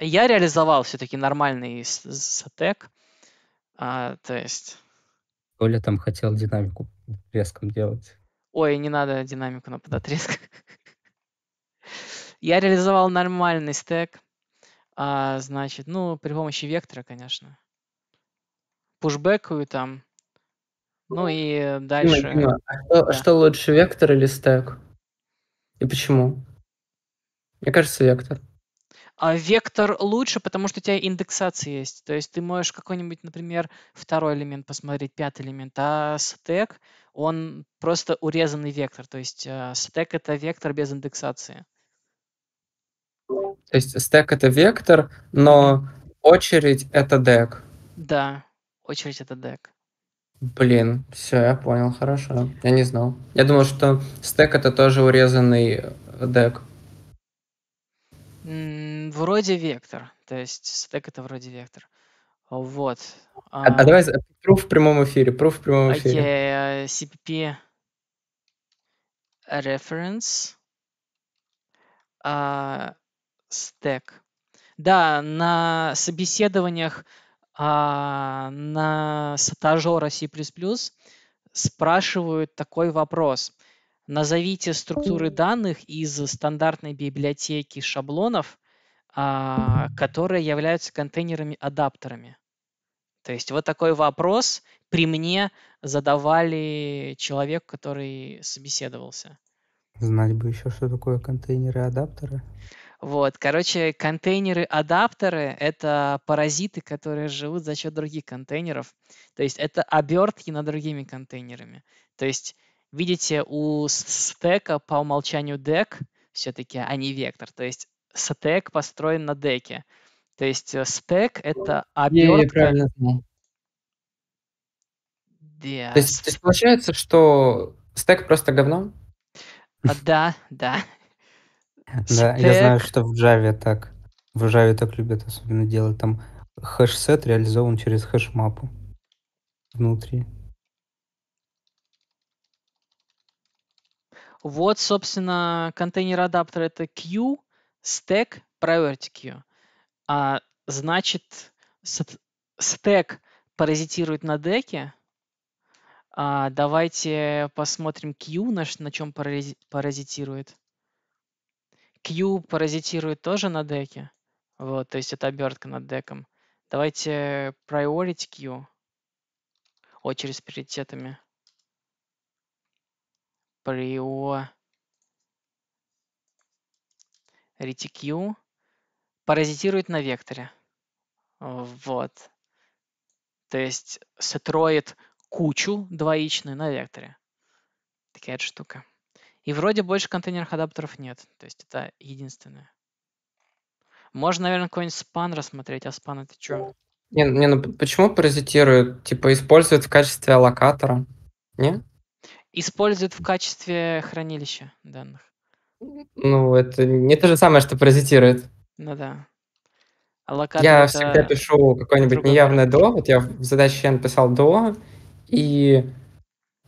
я реализовал все-таки нормальный стек, А, то есть... Коля там хотел динамику треском делать. Ой, не надо динамику на подотреск. Я реализовал нормальный стек. А, значит, ну, при помощи вектора, конечно. Пушбекую там. Ну, ну и дальше. Дима, Дима, а что, да. что лучше, вектор или стек? И почему? Мне кажется, вектор а вектор лучше, потому что у тебя индексация есть. То есть ты можешь какой-нибудь, например, второй элемент посмотреть, пятый элемент, а стек, он просто урезанный вектор. То есть а, стек — это вектор без индексации. То есть стек — это вектор, но очередь — это дек. Да, очередь — это дек. Блин, все, я понял, хорошо. Я не знал. Я думал, что стек — это тоже урезанный э, дек. Вроде вектор. То есть стек это вроде вектор. Вот. А, а А, давай за- в прямом эфире, пруф в прямом эфире. Окей, э, CPP reference а, stack. Да, на собеседованиях а, на стажера C++ спрашивают такой вопрос. Назовите структуры данных из стандартной библиотеки шаблонов, а, которые являются контейнерами-адаптерами. То есть вот такой вопрос при мне задавали человек, который собеседовался. Знать бы еще, что такое контейнеры-адаптеры. Вот, короче, контейнеры-адаптеры — это паразиты, которые живут за счет других контейнеров. То есть это обертки над другими контейнерами. То есть Видите, у стека по умолчанию дек все-таки, а не вектор. То есть стек построен на деке. То есть э, стек — это обертка... Yeah. То, есть, то есть получается, что стек просто говно? А, да, да. Да, я знаю, что в Java так. В Java так любят особенно делать. Там хэш-сет реализован через хэш-мапу внутри. Вот, собственно, контейнер-адаптер — это queue, стек priority queue. А, значит, стек паразитирует на деке. А, давайте посмотрим Q, наш, на чем паразитирует. Q паразитирует тоже на деке. Вот, то есть это обертка над деком. Давайте priority Q. О, с приоритетами priority queue паразитирует на векторе. Вот. То есть строит кучу двоичную на векторе. Такая штука. И вроде больше контейнерных адаптеров нет. То есть это единственное. Можно, наверное, какой-нибудь спан рассмотреть, а спан это что? Не, не, ну почему паразитирует? Типа использует в качестве аллокатора? Не? Используют в качестве хранилища данных. Ну, это не то же самое, что паразитирует. Ну да. А локатор я всегда пишу какое-нибудь неявное до. Вот я в задаче N писал до, и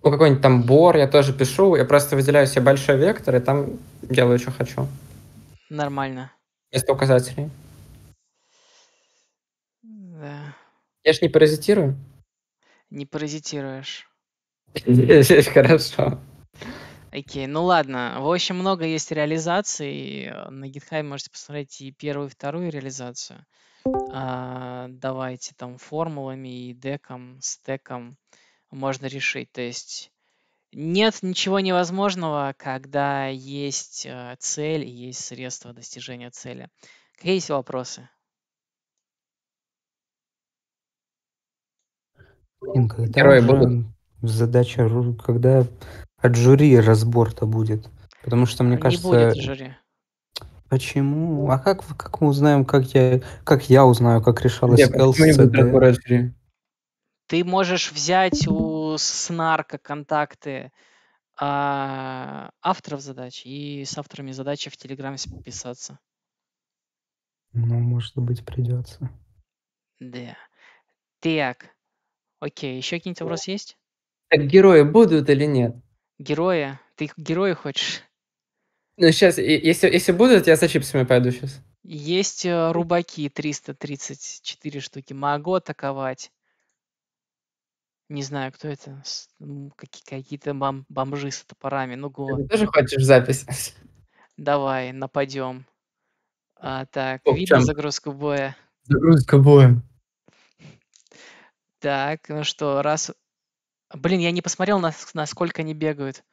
у ну, какой-нибудь там бор я тоже пишу. Я просто выделяю себе большой вектор, и там делаю, что хочу. Нормально. Вместо указателей. Да. Я ж не паразитирую. Не паразитируешь. Здесь хорошо. Окей, ну ладно. В общем, много есть реализаций. На GitHub можете посмотреть и первую, и вторую реализацию. А, давайте там формулами и деком, стеком можно решить. То есть нет ничего невозможного, когда есть а, цель и есть средства достижения цели. Какие есть вопросы? Инка, Герои будут? задача, когда от жюри разбор-то будет. Потому что, мне а не кажется... Будет жюри. Почему? Ну. А как, как мы узнаем, как я, как я узнаю, как решалась Нет, Ты можешь взять у Снарка контакты а, авторов задач и с авторами задачи в Телеграме подписаться. Ну, может быть, придется. Да. Так. Окей, еще какие-нибудь вопросы есть? Так герои будут или нет? Герои? Ты герои хочешь? Ну, сейчас, если, если будут, я за чипсами пойду сейчас. Есть э, рубаки 334 штуки. Могу атаковать. Не знаю, кто это. Какие-то бом бомжи с топорами. Ну, го. Ты тоже хочешь запись? Давай, нападем. А, так, О, видно чем? загрузку боя? Загрузка боя. Так, ну что, раз Блин, я не посмотрел, насколько они бегают,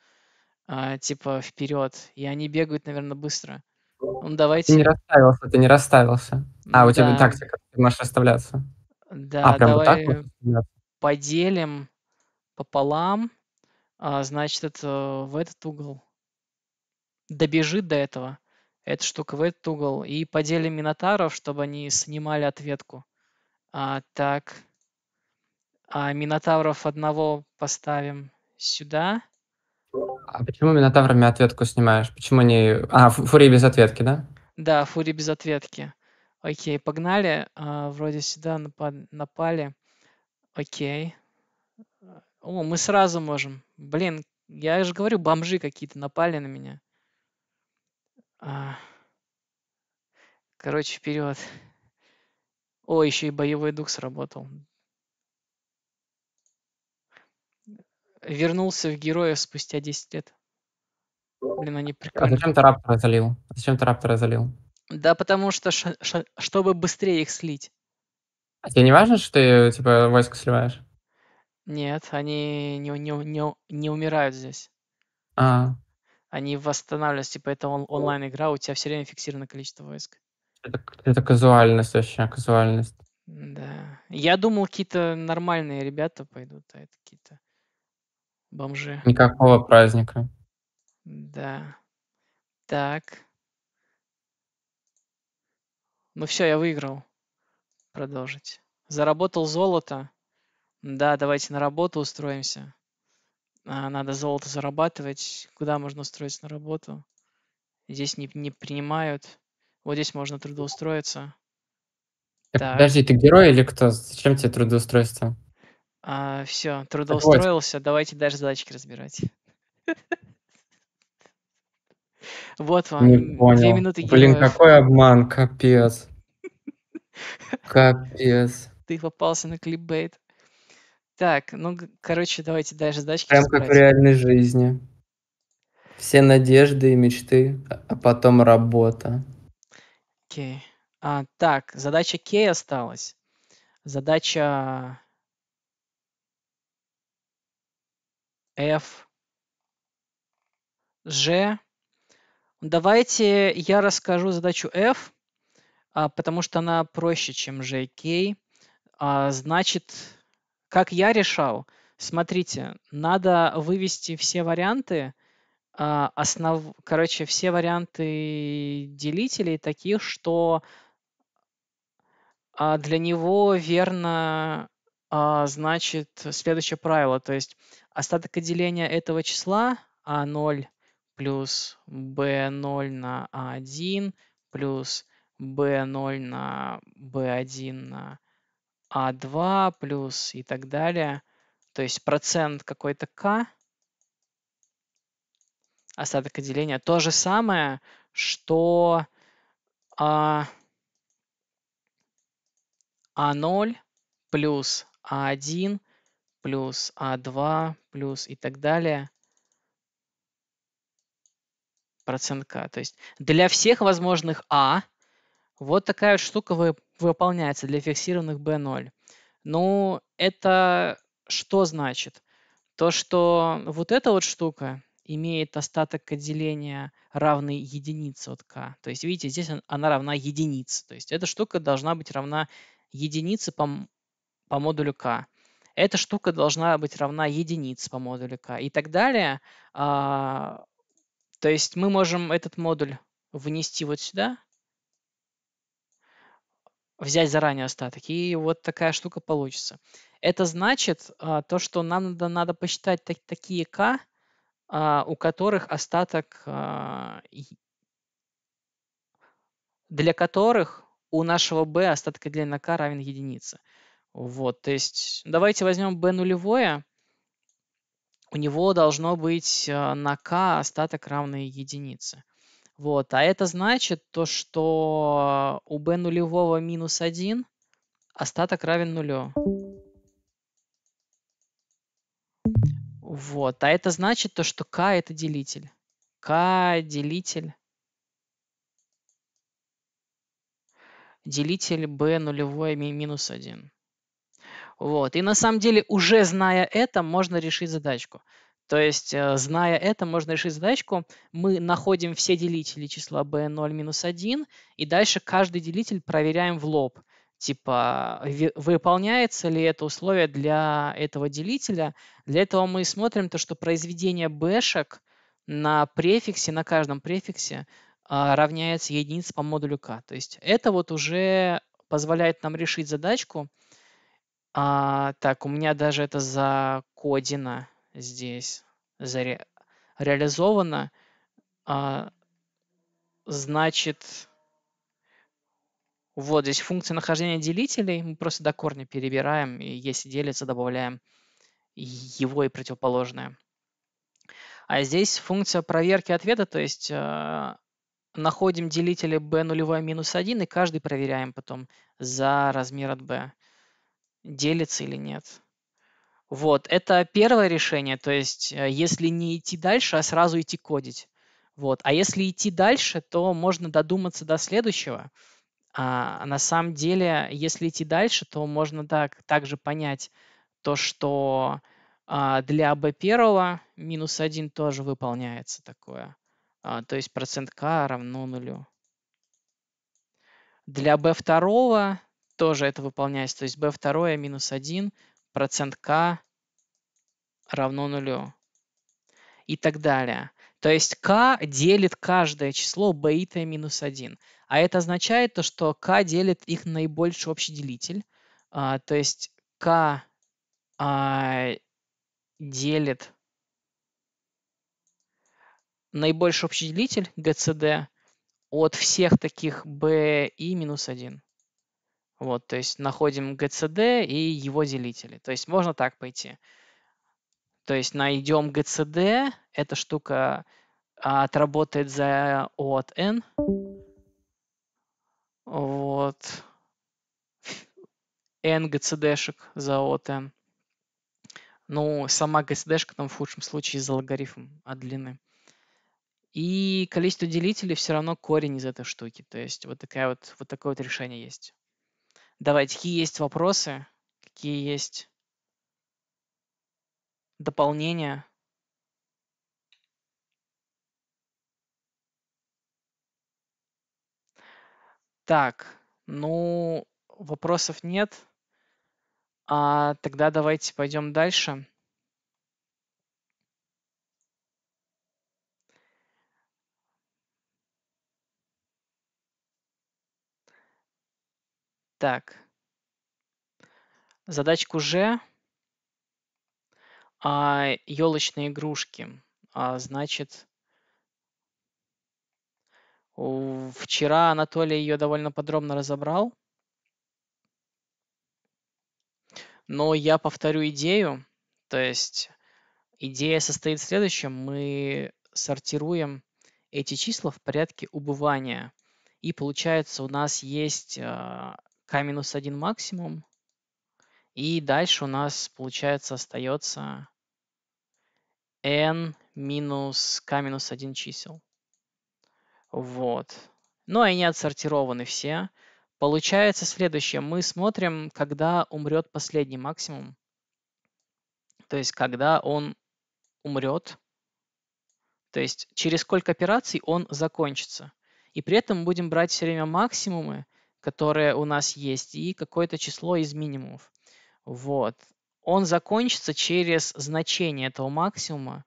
а, типа, вперед. И они бегают, наверное, быстро. Ну, ну Ты не расставился, ты не расставился. А, ну у тебя не Да, тактика, ты можешь расставляться. А, да, прям вот так вот? поделим пополам. А, значит, это в этот угол. Добежит до этого. Эта штука в этот угол. И поделим Минотаров, чтобы они снимали ответку. А, так, а минотавров одного поставим сюда. А почему минотаврами ответку снимаешь? Почему не... А, фурии без ответки, да? Да, фурии без ответки. Окей, погнали. А, вроде сюда напали. Окей. О, мы сразу можем. Блин, я же говорю, бомжи какие-то напали на меня. А... Короче, вперед. О, еще и боевой дух сработал. вернулся в героев спустя 10 лет. Блин, они прикольные. А зачем ты раптора залил? А зачем ты раптора залил? Да потому что, ш- ш- чтобы быстрее их слить. А тебе не важно, что ты, типа, войско сливаешь? Нет, они не, не, не, не умирают здесь. А. Они восстанавливаются, типа, это он, онлайн-игра, у тебя все время фиксировано количество войск. Это, это казуальность вообще, казуальность. Да. Я думал, какие-то нормальные ребята пойдут, а это какие-то бомжи. Никакого праздника. Да. Так. Ну все, я выиграл. Продолжить. Заработал золото. Да, давайте на работу устроимся. А, надо золото зарабатывать. Куда можно устроиться на работу? Здесь не, не принимают. Вот здесь можно трудоустроиться. Так, так. Подожди, ты герой или кто? Зачем тебе трудоустройство? А, все, Так вот. трудоустроился, давайте дальше задачки разбирать. Вот Не вам, две минуты Блин, героев. какой обман, капец. Капец. Ты попался на клипбейт. Так, ну, короче, давайте дальше задачки Прям как в реальной жизни. Все надежды и мечты, а, а потом работа. Окей. А, так, задача Кей осталась. Задача F, G. Давайте я расскажу задачу F, а, потому что она проще, чем G, K. А, значит, как я решал, смотрите, надо вывести все варианты, а, основ... короче, все варианты делителей таких, что для него верно значит следующее правило. То есть Остаток отделения этого числа А0 плюс B0 на А1 плюс B0 на B1 на А2 плюс и так далее. То есть процент какой-то К, остаток отделения, то же самое, что А, А0 плюс А1 плюс А2, плюс и так далее. Процент К. То есть для всех возможных А вот такая вот штука вы, выполняется для фиксированных B0. Ну, это что значит? То, что вот эта вот штука имеет остаток отделения равный единице от к То есть, видите, здесь она равна единице. То есть, эта штука должна быть равна единице по, по модулю к эта штука должна быть равна единице по модулю к, и так далее. А, то есть мы можем этот модуль внести вот сюда, взять заранее остаток, и вот такая штука получится. Это значит а, то, что нам надо, надо посчитать так, такие к, а, у которых остаток, для которых у нашего b остаток длина k равен единице. Вот, то есть давайте возьмем b нулевое. У него должно быть а, на k остаток равный единице. Вот, а это значит то, что у b нулевого минус 1 остаток равен нулю. Вот, а это значит то, что k это делитель. k делитель делитель b нулевое минус 1. Вот. И на самом деле, уже зная это, можно решить задачку. То есть, э, зная это, можно решить задачку. Мы находим все делители числа b0 1, и дальше каждый делитель проверяем в лоб. Типа, выполняется ли это условие для этого делителя. Для этого мы смотрим то, что произведение b на префиксе, на каждом префиксе а, равняется единице по модулю k. То есть это вот уже позволяет нам решить задачку – а, так, у меня даже это закодено здесь, заре- реализовано. А, значит, вот здесь функция нахождения делителей. Мы просто до корня перебираем, и если делится, добавляем его и противоположное. А здесь функция проверки ответа, то есть э, находим делители b нулевой минус 1 и каждый проверяем потом за размер от b делится или нет. Вот, это первое решение, то есть э, если не идти дальше, а сразу идти кодить. Вот. А если идти дальше, то можно додуматься до следующего. А на самом деле, если идти дальше, то можно так, также понять то, что а, для B1 минус 1 тоже выполняется такое. А, то есть процент k равно нулю. Для B2 тоже это выполняется. То есть b2 минус 1, процент k равно нулю. И так далее. То есть k делит каждое число b и минус 1. А это означает то, что k делит их наибольший общий делитель. А, то есть k а, делит наибольший общий делитель gcd от всех таких b и минус 1. Вот, то есть находим GCD и его делители. То есть можно так пойти. То есть найдем GCD, эта штука а, отработает за O от N. Вот. N GCD-шек за O от N. Ну, сама GCD-шка там в худшем случае за логарифм от длины. И количество делителей все равно корень из этой штуки. То есть вот, такая вот, вот такое вот решение есть. Давайте, какие есть вопросы, какие есть дополнения? Так, ну, вопросов нет. А, тогда давайте пойдем дальше. Так. Задачку Ж. А, елочные игрушки. А, значит, вчера Анатолий ее довольно подробно разобрал. Но я повторю идею. То есть идея состоит в следующем. Мы сортируем эти числа в порядке убывания. И получается у нас есть а, k-1 максимум. И дальше у нас, получается, остается n минус k минус 1 чисел. Вот. Но ну, они а отсортированы все. Получается следующее. Мы смотрим, когда умрет последний максимум. То есть, когда он умрет. То есть, через сколько операций он закончится. И при этом будем брать все время максимумы которые у нас есть, и какое-то число из минимумов. Вот. Он закончится через значение этого максимума,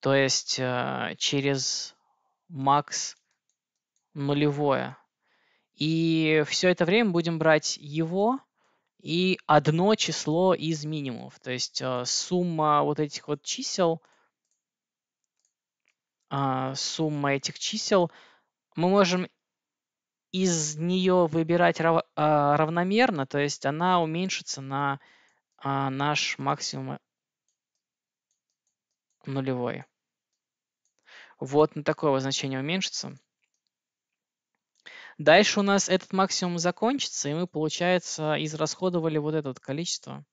то есть э, через макс нулевое. И все это время будем брать его и одно число из минимумов. То есть э, сумма вот этих вот чисел, э, сумма этих чисел, мы можем из нее выбирать рав, а, равномерно, то есть она уменьшится на а, наш максимум нулевой. Вот на такое значение уменьшится. Дальше у нас этот максимум закончится, и мы, получается, израсходовали вот это вот количество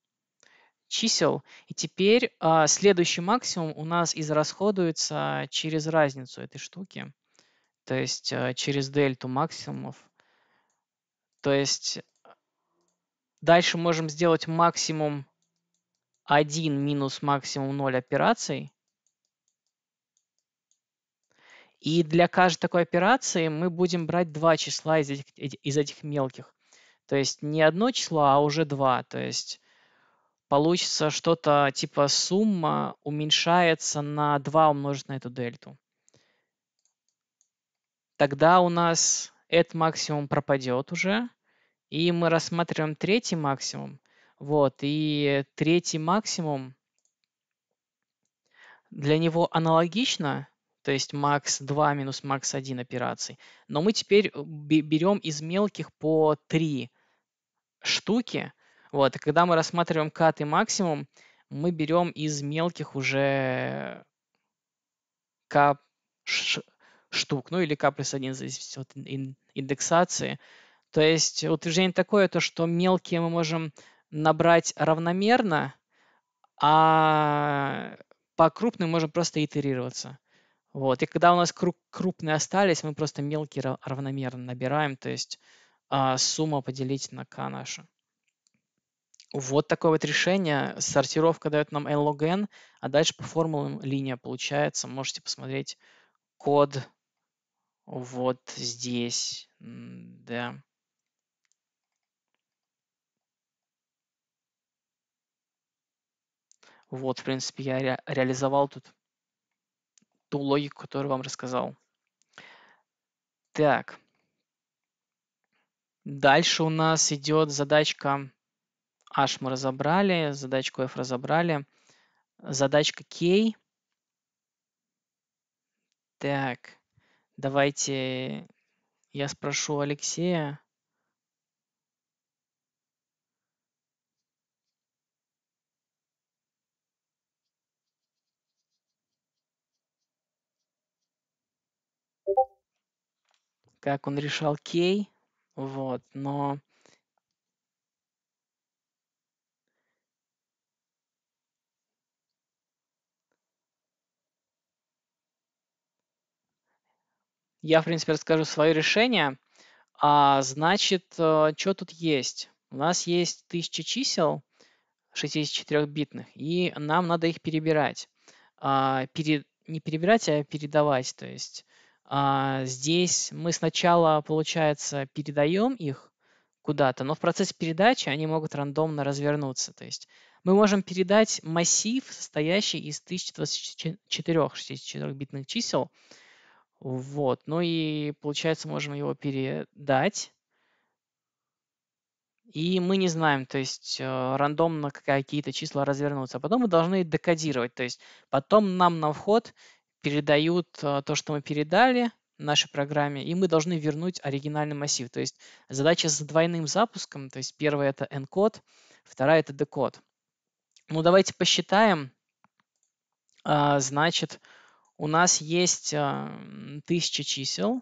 чисел. И теперь а, следующий максимум у нас израсходуется через разницу этой штуки то есть э, через дельту максимумов. То есть дальше можем сделать максимум 1 минус максимум 0 операций. И для каждой такой операции мы будем брать два числа из этих, из этих мелких. То есть не одно число, а уже два. То есть получится что-то типа сумма уменьшается на 2 умножить на эту дельту тогда у нас этот максимум пропадет уже, и мы рассматриваем третий максимум. Вот, и третий максимум для него аналогично, то есть макс 2 минус макс 1 операций. Но мы теперь э, берем из мелких по 3 штуки. Вот, и когда мы рассматриваем кат и максимум, мы берем из мелких уже k штук, ну или К плюс 1 зависит от индексации. То есть утверждение такое, то, что мелкие мы можем набрать равномерно, а по крупным можем просто итерироваться. Вот. И когда у нас крупные остались, мы просто мелкие равномерно набираем, то есть а, сумма поделить на k наша. Вот такое вот решение. Сортировка дает нам n log n, а дальше по формулам линия получается. Можете посмотреть код вот здесь, да. Вот, в принципе, я ре реализовал тут ту логику, которую вам рассказал. Так. Дальше у нас идет задачка H мы разобрали, задачку F разобрали. Задачка K. Так. Давайте я спрошу Алексея. как он решал кей, вот, но Я, в принципе, расскажу свое решение. А, значит, э, что тут есть? У нас есть тысяча чисел 64-битных, и нам надо их перебирать. А, пере, не перебирать, а передавать. То есть а, здесь мы сначала, получается, передаем их куда-то, но в процессе передачи они могут рандомно развернуться. То есть мы можем передать массив, состоящий из 1024 64-битных чисел, вот. Ну и, получается, можем его передать. И мы не знаем, то есть э, рандомно какие-то числа развернутся. А потом мы должны декодировать. То есть потом нам на вход передают э, то, что мы передали нашей программе, и мы должны вернуть оригинальный массив. То есть задача с двойным запуском, то есть первая это encode, вторая это декод. Ну давайте посчитаем, а, значит, у нас есть эм, тысяча чисел,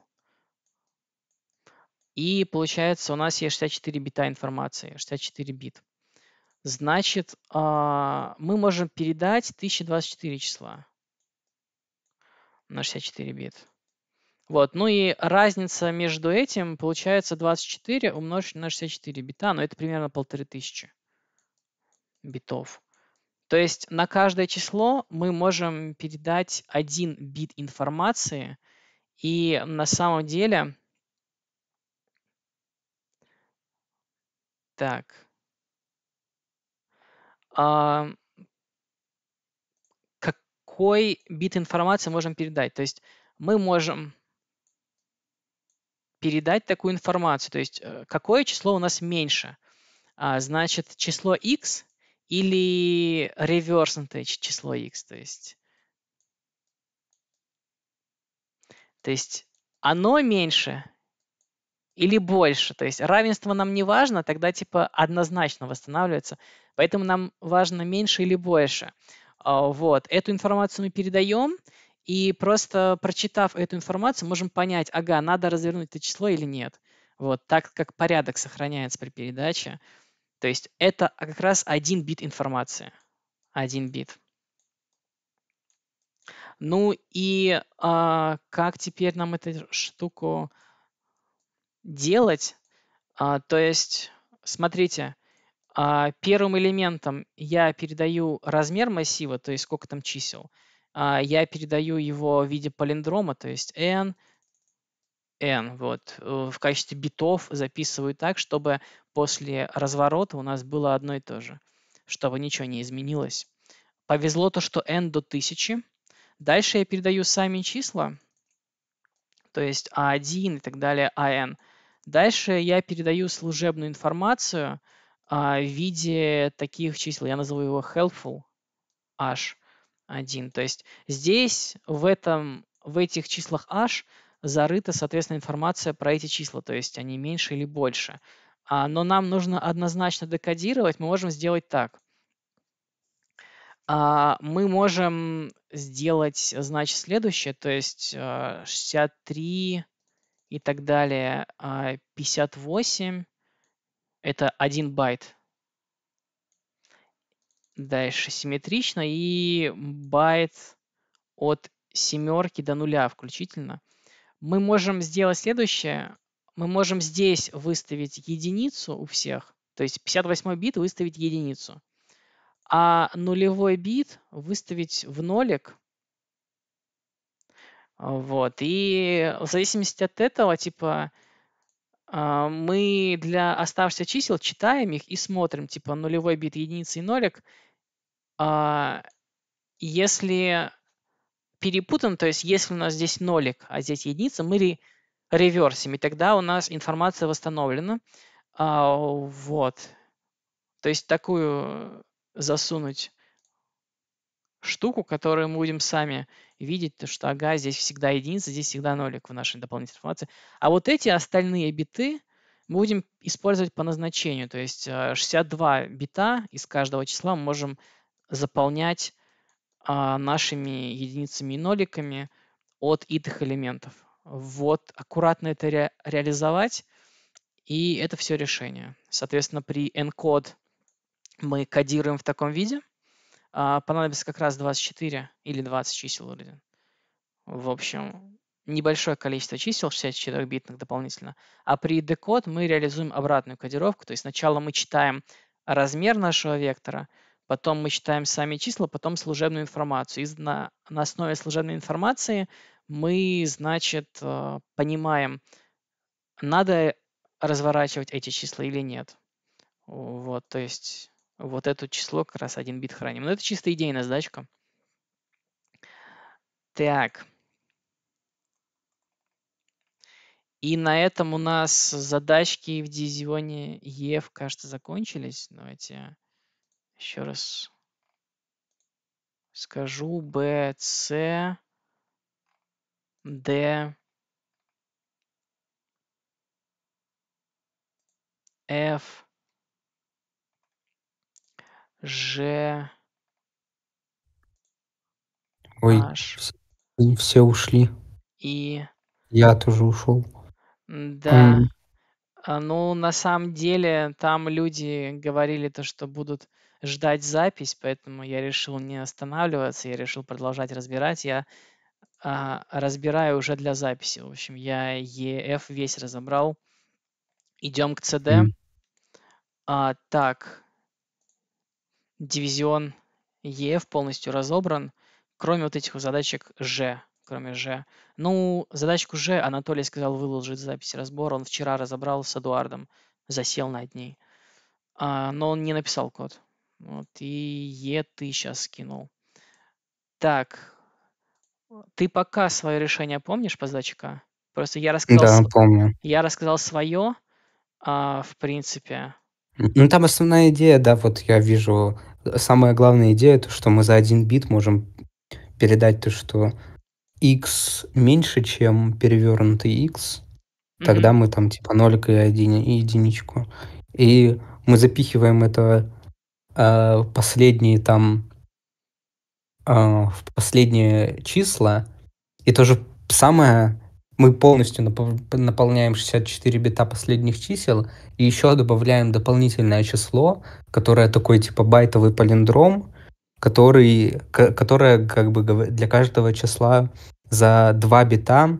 и получается у нас есть 64 бита информации, 64 бит. Значит, а, мы можем передать 1024 числа на 64 бит. Вот. Ну и разница между этим получается 24 умножить на 64 бита, но ну, это примерно полторы тысячи битов. То есть на каждое число мы можем передать один бит информации, и на самом деле... Так. А, какой бит информации можем передать? То есть мы можем передать такую информацию. То есть э, какое число у нас меньше? А, значит, число x или реверснутое число x, то есть. То есть оно меньше или больше. То есть равенство нам не важно, тогда типа однозначно восстанавливается. Поэтому нам важно меньше или больше. А, вот. Эту информацию мы передаем, и просто прочитав эту информацию, можем понять, ага, надо развернуть это число или нет. Вот так как порядок сохраняется при передаче. То есть это как раз один бит информации. Один бит. Ну и а, как теперь нам эту штуку делать? А, то есть, смотрите, а, первым элементом я передаю размер массива, то есть сколько там чисел. А, я передаю его в виде палиндрома, то есть n – N. Вот. Э, в качестве битов записываю так, чтобы после разворота у нас было одно и то же, чтобы ничего не изменилось. Повезло то, что N до 1000. Дальше я передаю сами числа, то есть A1 а и так далее, AN. А Дальше я передаю служебную информацию а, в виде таких чисел. Я назову его helpful h1. То есть здесь в, этом, в этих числах h зарыта, соответственно, информация про эти числа, то есть они меньше или больше. А, но нам нужно однозначно декодировать, мы можем сделать так. А, мы можем сделать, значит, следующее, то есть 63 а, и так далее, 58 а, – это 1 байт. Дальше симметрично и байт от семерки до нуля включительно – мы можем сделать следующее. Мы можем здесь выставить единицу у всех, то есть 58 бит выставить единицу, а нулевой бит выставить в нолик. Вот. И в зависимости от этого, типа, а, мы для оставшихся чисел читаем их и смотрим, типа, нулевой бит, единица и нолик. А, если перепутан, то есть если у нас здесь нолик, а здесь единица, мы реверсим, и тогда у нас информация восстановлена. А, вот. То есть такую засунуть штуку, которую мы будем сами видеть, то что ага, здесь всегда единица, здесь всегда нолик в нашей дополнительной информации. А вот эти остальные биты мы будем использовать по назначению. То есть 62 а, бита из каждого числа мы можем заполнять а, нашими единицами и ноликами от итых элементов. Вот аккуратно это ре реализовать, и это все решение. Соответственно, при encode мы кодируем в таком виде. А, понадобится как раз 24 или 20 чисел вроде. В общем, небольшое количество чисел, 64-битных дополнительно. А при декод мы реализуем обратную кодировку. То есть сначала мы читаем размер нашего вектора – потом мы считаем сами числа, потом служебную информацию. И на, на основе служебной информации мы, значит, э, понимаем, надо разворачивать эти числа или нет. Вот, то есть вот это число как раз один бит храним. Но это чисто идейная задачка. Так. И на этом у нас задачки в дивизионе ЕВ, кажется, закончились. Давайте еще раз скажу Б, С, Д, F, Ж, Ой, H, все ушли. И... Я тоже ушел. Да. Mm. Ну, на самом деле, там люди говорили то, что будут ждать запись, поэтому я решил не останавливаться, я решил продолжать разбирать. Я а, разбираю уже для записи. В общем, я EF весь разобрал. Идем к CD. Mm. А, так, дивизион EF полностью разобран, кроме вот этих задачек G, кроме G. Ну, задачку G Анатолий сказал выложить запись разбора. Он вчера разобрал с Эдуардом, засел над ней. А, но он не написал код. Вот, и Е ты сейчас скинул. Так, ты пока свое решение помнишь по ЗЧК? Просто я рассказал... Да, помню. Я рассказал свое, а, в принципе. Ну, там основная идея, да, вот я вижу, э, самая главная идея, то, что мы за один бит можем передать то, что x меньше, чем перевернутый x, mm-hmm. тогда мы там типа нолик и, один, и единичку. И мы запихиваем это Э, последние там э, в последние числа, и то же самое мы полностью наполняем 64 бита последних чисел и еще добавляем дополнительное число, которое такой типа байтовый палиндром, который, которое как бы для каждого числа за 2 бита,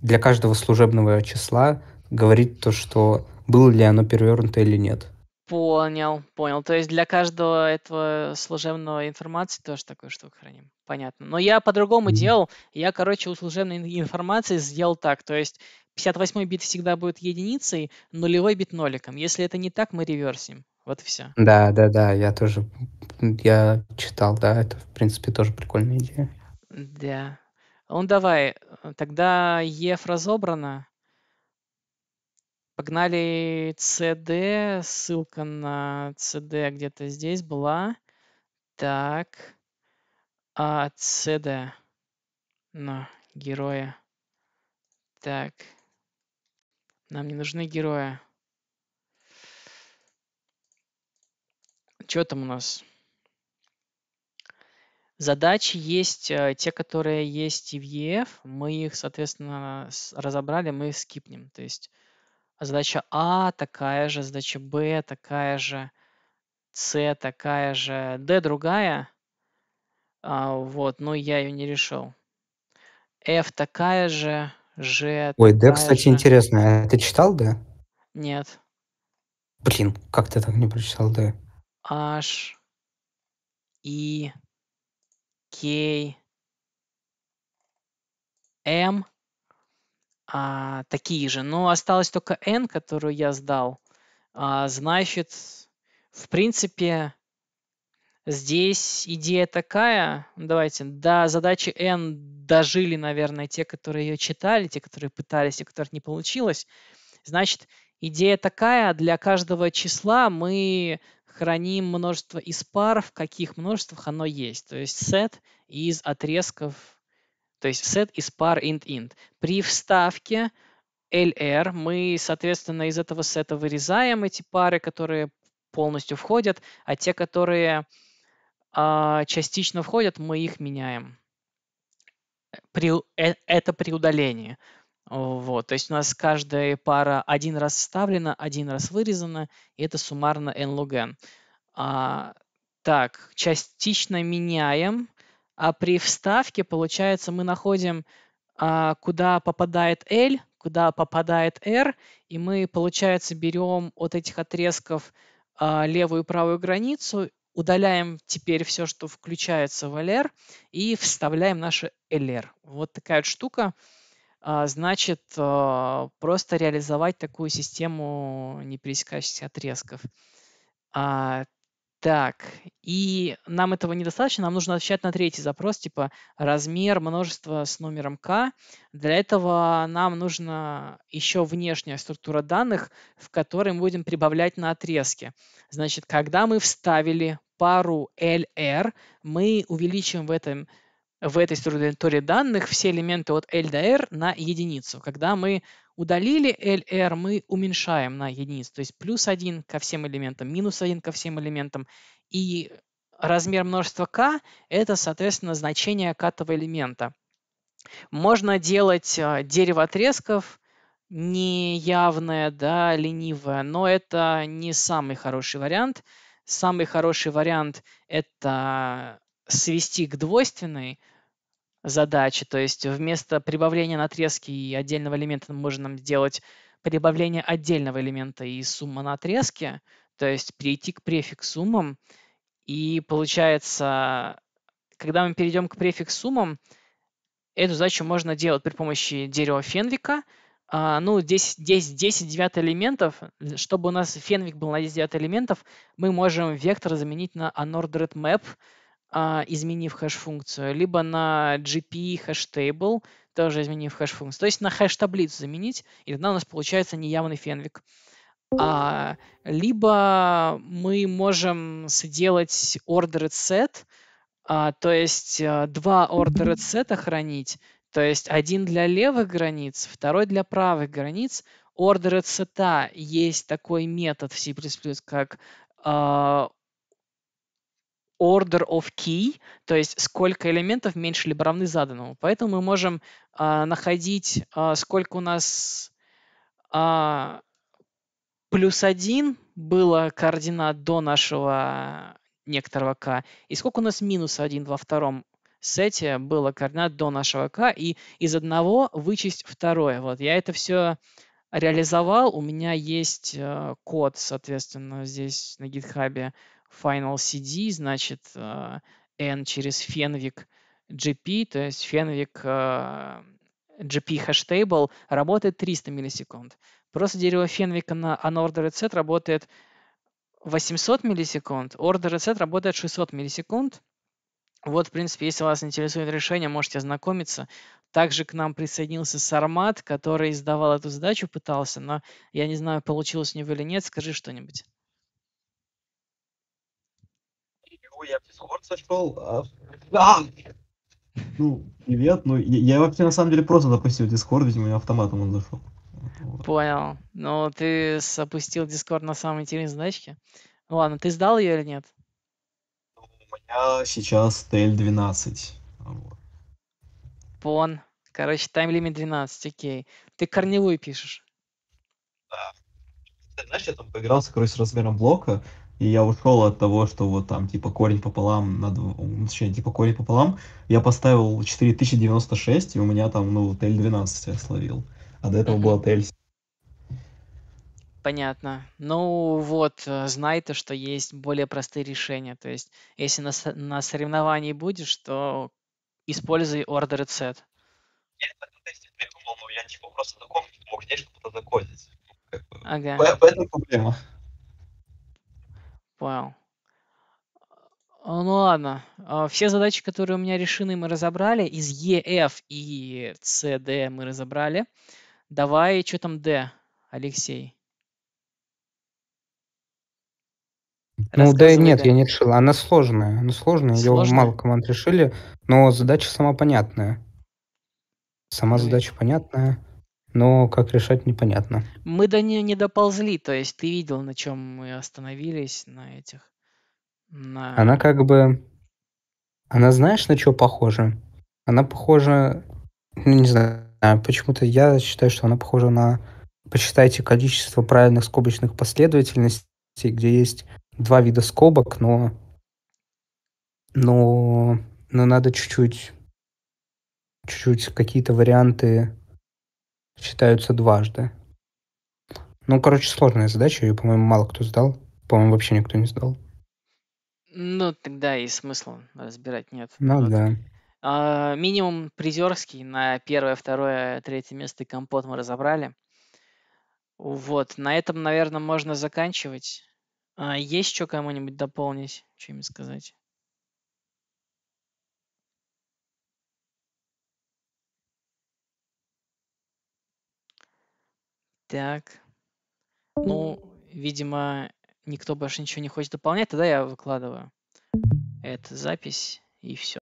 для каждого служебного числа говорит то, что было ли оно перевернуто или нет. Понял, понял. То есть для каждого этого служебного информации тоже такую штуку храним. Понятно. Но я по-другому делал. Я, короче, у служебной информации сделал так. То есть 58 бит всегда будет единицей, нулевой бит ноликом. Если это не так, мы реверсим. Вот и все. Да, да, да, я тоже, я читал, да, это, в принципе, тоже прикольная идея. Да. Ну, давай, тогда ЕФ разобрана. Погнали CD, ссылка на CD где-то здесь была. Так, а, CD на героя. Так, нам не нужны герои. Что там у нас? Задачи есть э, те, которые есть и в EF. Мы их, соответственно, разобрали, мы их скипнем. То есть Задача А такая же, задача Б такая же, С такая же, Д другая. А, вот, но я ее не решил. F такая же, Ж Ой, Д, кстати, же. интересно. А ты читал Д? Нет. Блин, как ты так не прочитал Д? H, I, K, M – а, такие же. Но осталось только N, которую я сдал. А, значит, в принципе, здесь идея такая. Давайте, до задачи N дожили, наверное, те, которые ее читали, те, которые пытались, те, у которых не получилось. Значит, идея такая, для каждого числа мы храним множество из пар, в каких множествах оно есть. То есть сет из отрезков то есть set из пар int-int. При вставке LR мы, соответственно, из этого сета вырезаем эти пары, которые полностью входят, а те, которые э, частично входят, мы их меняем. При, э, это при удалении. Вот, то есть у нас каждая пара один раз вставлена, один раз вырезана, и это суммарно n log n. А, так, частично меняем а при вставке, получается, мы находим, а, куда попадает L, куда попадает R, и мы, получается, берем от этих отрезков а, левую и правую границу, удаляем теперь все, что включается в LR, и вставляем наши LR. Вот такая вот штука. А, значит, просто реализовать такую систему, не пересекающихся отрезков. Так, и нам этого недостаточно, нам нужно отвечать на третий запрос, типа размер множества с номером k. Для этого нам нужна еще внешняя структура данных, в которой мы будем прибавлять на отрезке. Значит, когда мы вставили пару LR, мы увеличим в, этом, в этой структуре данных все элементы от L до R на единицу. Когда мы Удалили LR, мы уменьшаем на единицу, то есть плюс 1 ко всем элементам, минус 1 ко всем элементам. И размер множества k – это, соответственно, значение катого элемента. Можно делать э, дерево отрезков, неявное, да, ленивое, но это не самый хороший вариант. Самый хороший вариант – это свести к двойственной, задачи. То есть вместо прибавления на отрезки и отдельного элемента мы можем сделать прибавление отдельного элемента и сумма на отрезке, то есть перейти к префиксумам И получается, когда мы перейдем к префиксумам, эту задачу можно делать при помощи дерева Фенвика. А, ну, здесь, здесь 10 9 элементов. Чтобы у нас Фенвик был на 10 9 элементов, мы можем вектор заменить на unordered map – а, изменив хэш-функцию, либо на GP хэштейбл, тоже изменив хэш-функцию. То есть на хэш-таблицу заменить, и тогда у нас получается неявный фенвик. А, либо мы можем сделать ordered set, а, то есть э, два ordered set хранить, то есть один для левых границ, второй для правых границ. Ordered set есть такой метод в C++, как а, order of key, то есть сколько элементов меньше либо равны заданному. Поэтому мы можем э, находить, э, сколько у нас э, плюс один было координат до нашего некоторого k, и сколько у нас минус один во втором сете было координат до нашего k, и из одного вычесть второе. Вот я это все реализовал, у меня есть э, код, соответственно, здесь на гитхабе, Final CD, значит, э, N через фенвик GP, то есть фенвик э, GP Table работает 300 миллисекунд. Просто дерево Fenwick на unordered а set работает 800 миллисекунд, ordered set работает 600 миллисекунд. Вот, в принципе, если вас интересует решение, можете ознакомиться. Также к нам присоединился Сармат, который издавал эту задачу, пытался, но я не знаю, получилось у него или нет. Скажи что-нибудь. я в Discord зашел. А, а... Ну, привет. Ну, я, я вообще на самом деле просто запустил Discord, видимо автоматом он зашел. Понял. Ну, ты запустил Discord на самом интересной значке. Ну ладно, ты сдал ее или нет? Ну, у меня сейчас TL12. Вот. Пон. Короче, таймлимит 12, окей. Ты корневую пишешь. Да. Ты знаешь, я там поигрался, короче, с размером блока. И я ушел от того, что вот там типа корень пополам, над дв... точнее, типа корень пополам, я поставил 4096, и у меня там, ну, TL12 я словил. А до этого была TL7. Понятно. Ну вот, э, знайте, что есть более простые решения. То есть, если на, на соревновании будешь, то используй ордер set. Я это придумал, но я типа просто таком мог, знаешь, куда-то ну, Ага. Поэтому проблема. Понял. А, ну ладно. А, все задачи, которые у меня решены, мы разобрали. Из Е, F и С, Д мы разобрали. Давай, что там Д, Алексей? Ну да и нет, я не решил. Она сложная. Она сложная, ее мало Сложная? команд решили, но задача сама понятная. Сама Ну задача понятная но как решать непонятно. Мы до нее не доползли, то есть ты видел, на чем мы остановились, на этих... На... Она как бы... Она знаешь, на что похожа? Она похожа... Ну, не знаю, почему-то я считаю, что она похожа на... Посчитайте количество правильных скобочных последовательностей, где есть два вида скобок, но... Но... Но надо чуть-чуть... Чуть-чуть какие-то варианты считаются дважды. Ну, короче, сложная задача, ее, по-моему, мало кто сдал. По-моему, вообще никто не сдал. Ну, тогда и смысла разбирать нет. Ну, вот. да. А, минимум призерский на первое, второе, третье место и компот мы разобрали. Вот, на этом, наверное, можно заканчивать. А, есть что кому-нибудь дополнить, что им сказать? Так. Ну, видимо, никто больше ничего не хочет дополнять, тогда я выкладываю эту запись и все.